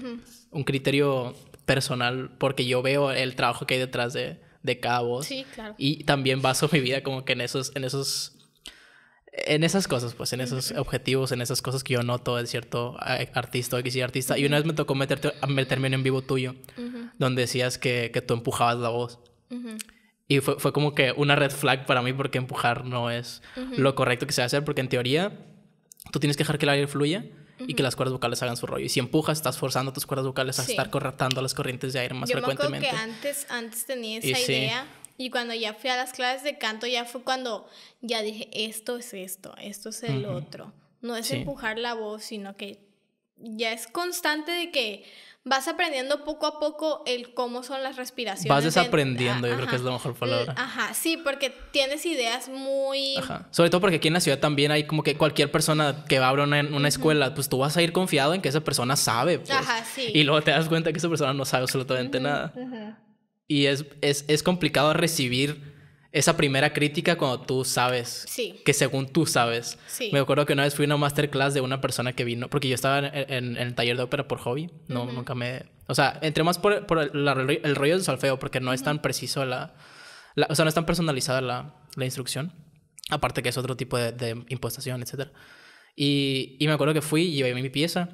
Speaker 1: Un criterio personal porque yo veo el trabajo que hay detrás de, cada voz. Sí, claro. Y también baso mi vida como que en esos, en esos, en esas cosas, pues, en esos objetivos, en esas cosas que yo noto de cierto eh, artista o X artista. Y una vez me tocó meterme en vivo tuyo, donde decías que, que tú empujabas la voz. Y fue, fue, como que una red flag para mí porque empujar no es lo correcto que se a hacer, porque en teoría tú tienes que dejar que el aire fluya y que las cuerdas vocales hagan su rollo. Y si empujas, estás forzando tus cuerdas vocales a estar corretando las corrientes de aire más Yo frecuentemente. que
Speaker 2: antes, antes tenía esa idea. Y cuando ya fui a las clases de canto, ya fue cuando ya dije, esto es esto, esto es el otro. No es empujar la voz, sino que ya es constante de que vas aprendiendo poco a poco el cómo son las respiraciones. Vas desaprendiendo, yo creo que es la
Speaker 1: mejor palabra. Eh,
Speaker 2: ajá, sí, porque tienes ideas muy... Ajá.
Speaker 1: Sobre todo porque aquí en la ciudad también hay como que cualquier persona que va a abrir una, una escuela, pues tú vas a ir confiado en que esa persona sabe. Pues.
Speaker 2: Ajá, sí. Y
Speaker 1: luego te das cuenta que esa persona no sabe absolutamente nada. Y es, es, es complicado recibir esa primera crítica cuando tú sabes. Que según tú sabes. Me acuerdo que una vez fui a una masterclass de una persona que vino, porque yo estaba en, el taller de ópera por hobby, no, nunca me... O sea, entre más por, el, rollo del salfeo porque no es tan preciso la, O sea, no es tan personalizada la, la instrucción. Aparte que es otro tipo de, impostación, etc. Y, y, me acuerdo que fui y llevé mi pieza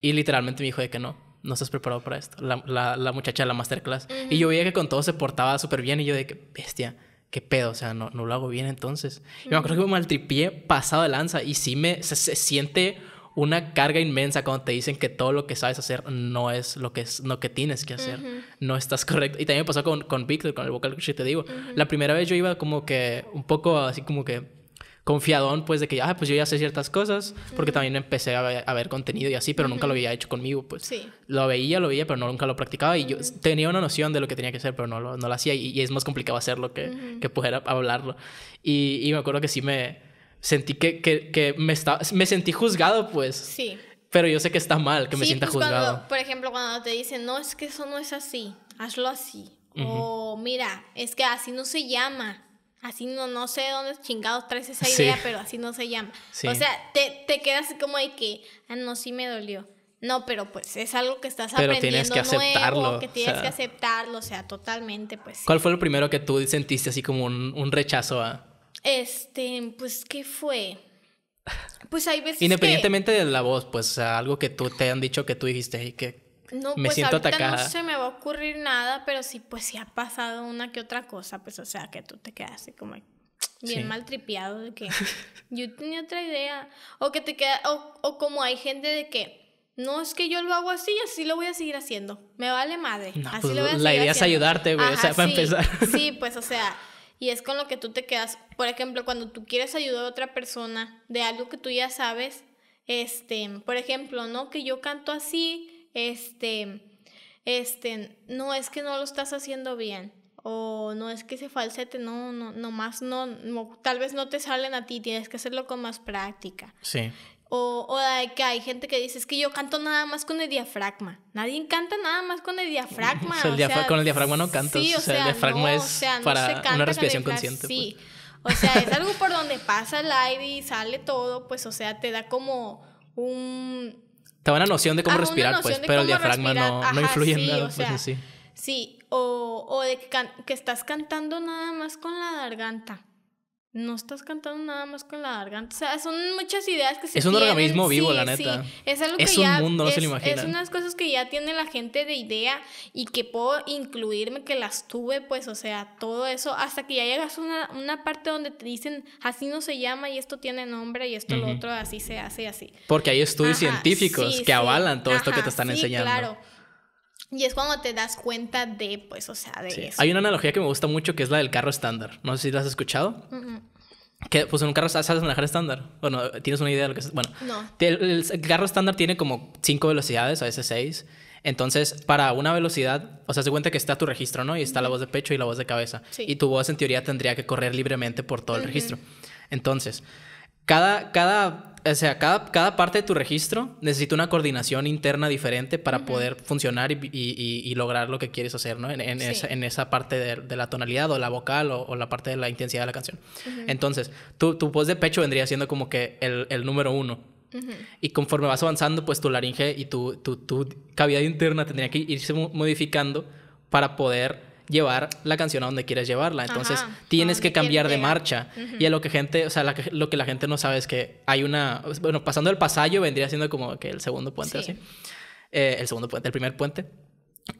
Speaker 1: y literalmente me dijo de que no no estás preparado para esto. La, la, muchacha de la masterclass. Y yo veía que con todo se portaba súper bien y yo de que, bestia. ¿qué pedo? O sea, no, no lo hago bien entonces. Yo me acuerdo que me maltripié pasado de lanza y sí me, se, siente una carga inmensa cuando te dicen que todo lo que sabes hacer no es lo que, es, lo que tienes que hacer. No estás correcto. Y también me pasó con, con Víctor, con el vocal que te digo. La primera vez yo iba como que un poco así como que confiadón, pues, de que, ya ah, pues yo ya sé ciertas cosas, porque también empecé a ver, contenido y así, pero nunca lo había hecho conmigo, pues. Sí. Lo veía, lo veía, pero nunca lo practicaba y yo tenía una noción de lo que tenía que hacer, pero no lo, no lo hacía y, es más complicado hacerlo que, que poder hablarlo. Y, me acuerdo que sí me sentí que, me, me sentí juzgado, pues. Sí. Pero yo sé que está mal que me sienta pues juzgado.
Speaker 2: por ejemplo, cuando te dicen, no, es que eso no es así, hazlo así.
Speaker 1: O
Speaker 2: mira, es que así no se llama así no, no sé dónde chingados traes esa idea, pero así no se llama. O sea, te, te quedas como de que, ah, no, sí me dolió. No, pero pues es algo que estás pero aprendiendo tienes que aceptarlo, nuevo, que tienes que aceptarlo, o sea, totalmente, pues. ¿Cuál
Speaker 1: fue lo primero que tú sentiste así como un, rechazo a...?
Speaker 2: Este, pues, ¿qué fue? Pues hay veces Independientemente
Speaker 1: de la voz, pues, algo que tú te han dicho que tú dijiste, y que
Speaker 2: no, me pues siento ahorita atacada. No se me va a ocurrir nada, pero sí, pues sí ha pasado una que otra cosa, pues o sea, que tú te quedas así como bien mal tripeado de que yo tenía otra idea. O que te queda, o, como hay gente de que no es que yo lo hago así, así lo voy a seguir haciendo. Me vale madre. así pues, lo voy a la idea es ayudarte, güey, o sea, para empezar. Sí, pues o sea. Y es con lo que tú te quedas. Por ejemplo, cuando tú quieres ayudar a otra persona de algo que tú ya sabes, este, por ejemplo, ¿no? Que yo canto así, este, este, no es que no lo estás haciendo bien o no es que se falsete, no, no, no más, no, tal vez no te salen a ti, tienes que hacerlo con más práctica. Sí. O, o que hay gente que dice, es que yo canto nada más con el diafragma. Nadie canta nada más con el diafragma. O sea, con el
Speaker 1: diafragma no cantas. o, sea, el diafragma no, es para una respiración consciente. Pues. Sí.
Speaker 2: O sea, es algo por donde pasa el aire y sale todo, pues, o sea, te da como un,
Speaker 1: te da una noción de cómo ah, respirar, pues, pero el diafragma no, influye en nada. O pues, sí,
Speaker 2: sí o, de que, que estás cantando nada más con la garganta no estás cantando nada más con la garganta. O sea, son muchas ideas que se Es un organismo vivo, la neta. Es algo un mundo, no se lo imaginan. Es unas cosas que ya tiene la gente de idea y que puedo incluirme, que las tuve, pues, o sea, todo eso, hasta que ya llegas a una, parte donde te dicen, así no se llama y esto tiene nombre y esto lo otro, así se hace y así.
Speaker 1: Porque hay estudios científicos que avalan todo esto que te están enseñando. Claro.
Speaker 2: Y es cuando te das cuenta de, pues, o sea, de eso. Hay
Speaker 1: una analogía que me gusta mucho que es la del carro estándar. No sé si la has escuchado. Que, pues, en un carro sabes manejar estándar. Bueno, tienes una idea de lo que es. Bueno, el, carro estándar tiene como cinco velocidades, a veces seis. Entonces, para una velocidad, o sea, se cuenta que está tu registro, ¿no? Y está la voz de pecho y la voz de cabeza. Y tu voz, en teoría, tendría que correr libremente por todo el registro. Entonces, cada, cada o sea, cada, cada parte de tu registro necesita una coordinación interna diferente para poder funcionar y, y, lograr lo que quieres hacer, ¿no? En, esa, en esa, parte de, la tonalidad o la vocal o, la parte de la intensidad de la canción. Entonces, tu, tu voz de pecho vendría siendo como que el, el número uno. Y conforme vas avanzando, pues tu laringe y tu, tu, tu cavidad interna tendría que irse modificando para poder llevar la canción a donde quieres llevarla. Entonces tienes que cambiar de marcha. Y a lo que gente, o sea, la, lo que la gente no sabe es que hay una, bueno, pasando el pasallo vendría siendo como que el segundo puente, así. Eh, el segundo puente, el primer puente.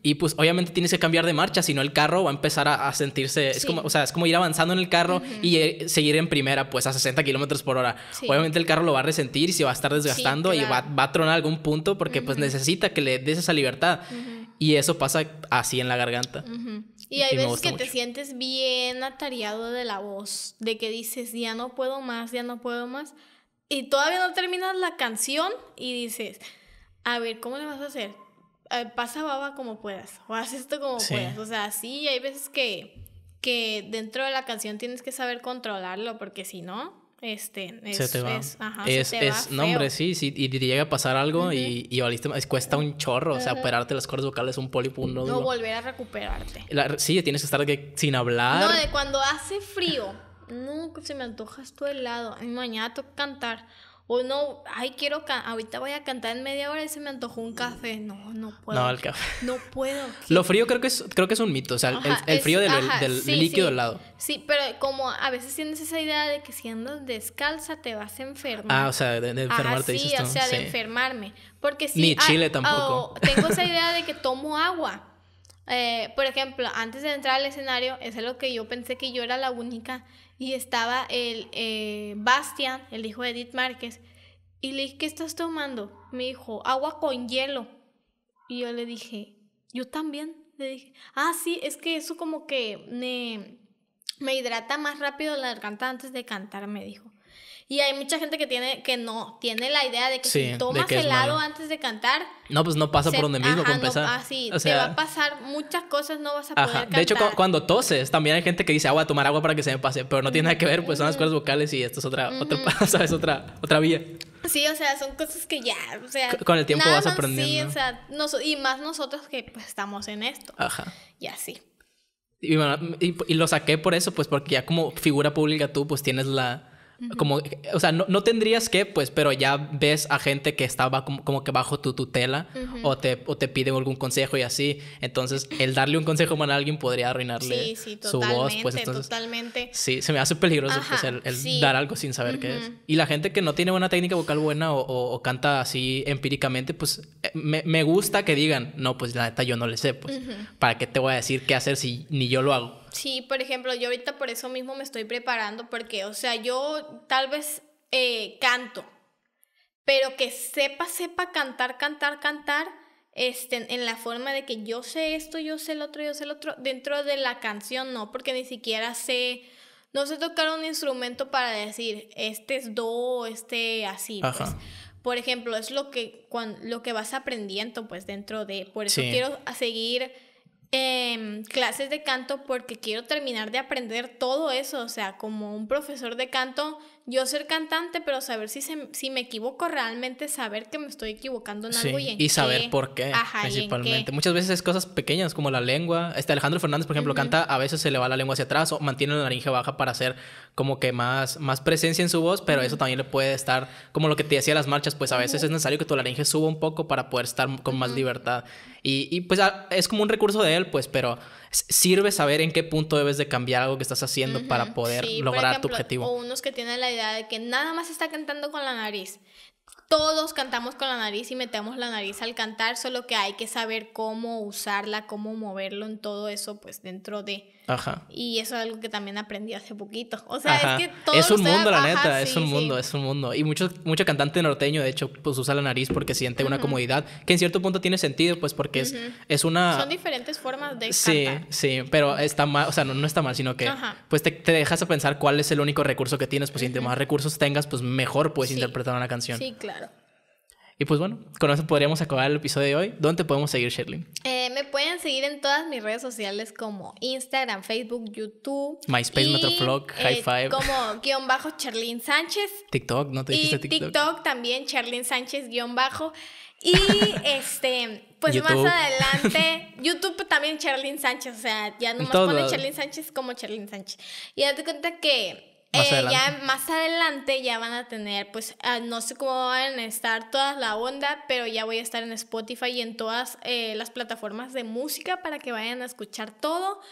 Speaker 1: Y pues obviamente tienes que cambiar de marcha, si no el carro va a empezar a, sentirse, es como, o sea, es como ir avanzando en el carro y eh, seguir en primera pues a 60 kilómetros por hora. Obviamente el carro lo va a resentir y se va a estar desgastando y va, va, a tronar algún punto porque pues necesita que le des esa libertad. Y eso pasa así en la garganta.
Speaker 2: Y hay veces que te sientes bien atariado de la voz, de que dices, ya no puedo más, ya no puedo más. Y todavía no terminas la canción y dices, a ver, ¿cómo le vas a hacer? Eh, pasa baba como puedas, o haz esto como puedas. O sea, sí, hay veces que, que dentro de la canción tienes que saber controlarlo, porque si no, este, es, se te va. ajá,
Speaker 1: sí, y te llega a pasar algo y, y valiste, cuesta un chorro, o sea, operarte las cuerdas vocales, un pólipo, un No
Speaker 2: volver a recuperarte.
Speaker 1: La, sí, tienes que estar que, sin hablar. No, de
Speaker 2: cuando hace frío, no, se me antoja esto helado, mañana tengo cantar o no, ay, quiero, ahorita voy a cantar en media hora y se me antojó un café. No, no puedo. No, el café. No puedo.
Speaker 1: Lo frío creo que es, creo que es un mito, o sea, el, frío del, del líquido sí. lado
Speaker 2: Sí, pero como a veces tienes esa idea de que si andas descalza te vas a enfermar. Ah, o
Speaker 1: sea, de, enfermarte sí, o sea, de
Speaker 2: enfermarme. Porque si... Ni ah, Chile tampoco. Oh, tengo esa idea de que tomo agua. Eh, por ejemplo, antes de entrar al escenario, eso es lo que yo pensé que yo era la única y estaba el eh, Bastian, el hijo de Edith Márquez, y le dije, ¿qué estás tomando? Me dijo, agua con hielo. Y yo le dije, yo también. Le dije, ah, sí, es que eso como que me, me hidrata más rápido la garganta antes de cantar, me dijo. Y hay mucha gente que tiene que no tiene la idea de que si tomas helado antes de cantar,
Speaker 1: no pues no pasa por donde mismo con no, ah, sí, te va a
Speaker 2: pasar muchas cosas, no vas a poder cantar. De hecho, cuando
Speaker 1: toses, también hay gente que dice, agua ah, a tomar agua para que se me pase", pero no tiene nada que ver, pues son las cuerdas vocales y esto es otra otra, ¿sabes? otra otra vía.
Speaker 2: Sí, o sea, son cosas que ya, o sea, con el tiempo vas aprendiendo. Sí, o sea, y más nosotros que pues, estamos en esto. Ajá. Y así.
Speaker 1: y lo saqué por eso, pues porque ya como figura pública tú pues tienes la como, o sea, no, tendrías que, pues, pero ya ves a gente que estaba como, que bajo tu tutela o, te, o te piden algún consejo y así. Entonces, el darle un consejo mal a alguien podría arruinarle su voz. Pues totalmente. Sí, se me hace peligroso pues, el, dar algo sin saber qué es. Y la gente que no tiene una técnica vocal buena o, canta así empíricamente, pues eh, me, gusta que digan, no, pues la neta yo no le sé, pues, ¿para qué te voy a decir qué hacer si ni yo lo hago?
Speaker 2: Sí, por ejemplo, yo ahorita por eso mismo me estoy preparando, porque, o sea, yo tal vez eh, canto, pero que sepa, sepa cantar, cantar, cantar, este, en la forma de que yo sé esto, yo sé el otro, yo sé el otro, dentro de la canción no, porque ni siquiera sé, no sé tocar un instrumento para decir, este es do, este así. Pues. Por ejemplo, es lo que, lo que vas aprendiendo, pues dentro de, por eso quiero seguir eh, clases de canto porque quiero terminar de aprender todo eso, o sea, como un profesor de canto, yo ser cantante, pero saber si, si me equivoco realmente, saber que me estoy equivocando en algo y en Y saber por qué, principalmente.
Speaker 1: Muchas veces es cosas pequeñas, como la lengua. Este Alejandro Fernández, por ejemplo, canta, a veces se le va la lengua hacia atrás o mantiene la laringe baja para hacer como que más, más presencia en su voz, pero eso también le puede estar, como lo que te decía las marchas, pues a veces es necesario que tu laringe suba un poco para poder estar con más libertad. Y, pues ah, es como un recurso de él, pues, pero sirve saber en qué punto debes de cambiar algo que estás haciendo para poder lograr tu objetivo. O
Speaker 2: unos que tienen la idea de que nada más está cantando con la nariz. Todos cantamos con la nariz y metemos la nariz al cantar, solo que hay que saber cómo usarla, cómo moverlo en todo eso, pues dentro de Ajá. Y eso es algo que también aprendí hace poquito. O sea, es que todo. Es un mundo, la neta, es un mundo,
Speaker 1: es un mundo. Y muchos mucho cantante norteño, de hecho, pues usa la nariz porque siente una comodidad que en cierto punto tiene sentido, pues porque es, es una. Son
Speaker 2: diferentes formas de. Sí, cantar.
Speaker 1: sí, pero está mal, o sea, no, está mal, sino que pues te, dejas a pensar cuál es el único recurso que tienes, pues si entre más recursos tengas, pues mejor puedes interpretar una canción. Sí, claro. Y pues bueno, con eso podríamos acabar el episodio de hoy. ¿Dónde podemos seguir, Sherlyn?
Speaker 2: Eh, me pueden seguir en todas mis redes sociales como Instagram, Facebook, YouTube. MySpace, Metroflog, eh, High Five. Como guión bajo Sherlyn Sánchez.
Speaker 1: TikTok, ¿no te dijiste TikTok? TikTok
Speaker 2: también, Sherlyn Sánchez guión bajo. Y este, pues más adelante, YouTube también Charlene Sánchez, o sea, ya nomás ponen pone Charlene Sánchez como Charlene Sánchez. Y date cuenta que más eh, ya más adelante ya van a tener, pues ah, no sé cómo van a estar todas la onda, pero ya voy a estar en Spotify y en todas eh, las plataformas de música para que vayan a escuchar todo.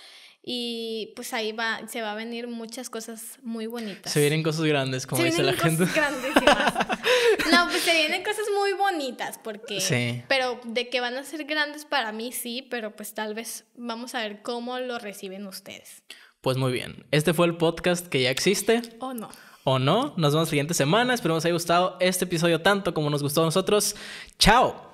Speaker 2: Y pues ahí va, se va a venir muchas cosas muy bonitas.
Speaker 1: Se vienen cosas grandes, como dice la gente.
Speaker 2: no, pues se vienen cosas muy bonitas, porque. Sí. Pero de que van a ser grandes para mí sí, pero pues tal vez vamos a ver cómo lo reciben ustedes.
Speaker 1: Pues muy bien. Este fue el podcast que ya existe. O no. O no. Nos vemos la siguiente semana. Espero que haya gustado este episodio tanto como nos gustó a nosotros. ¡Chao!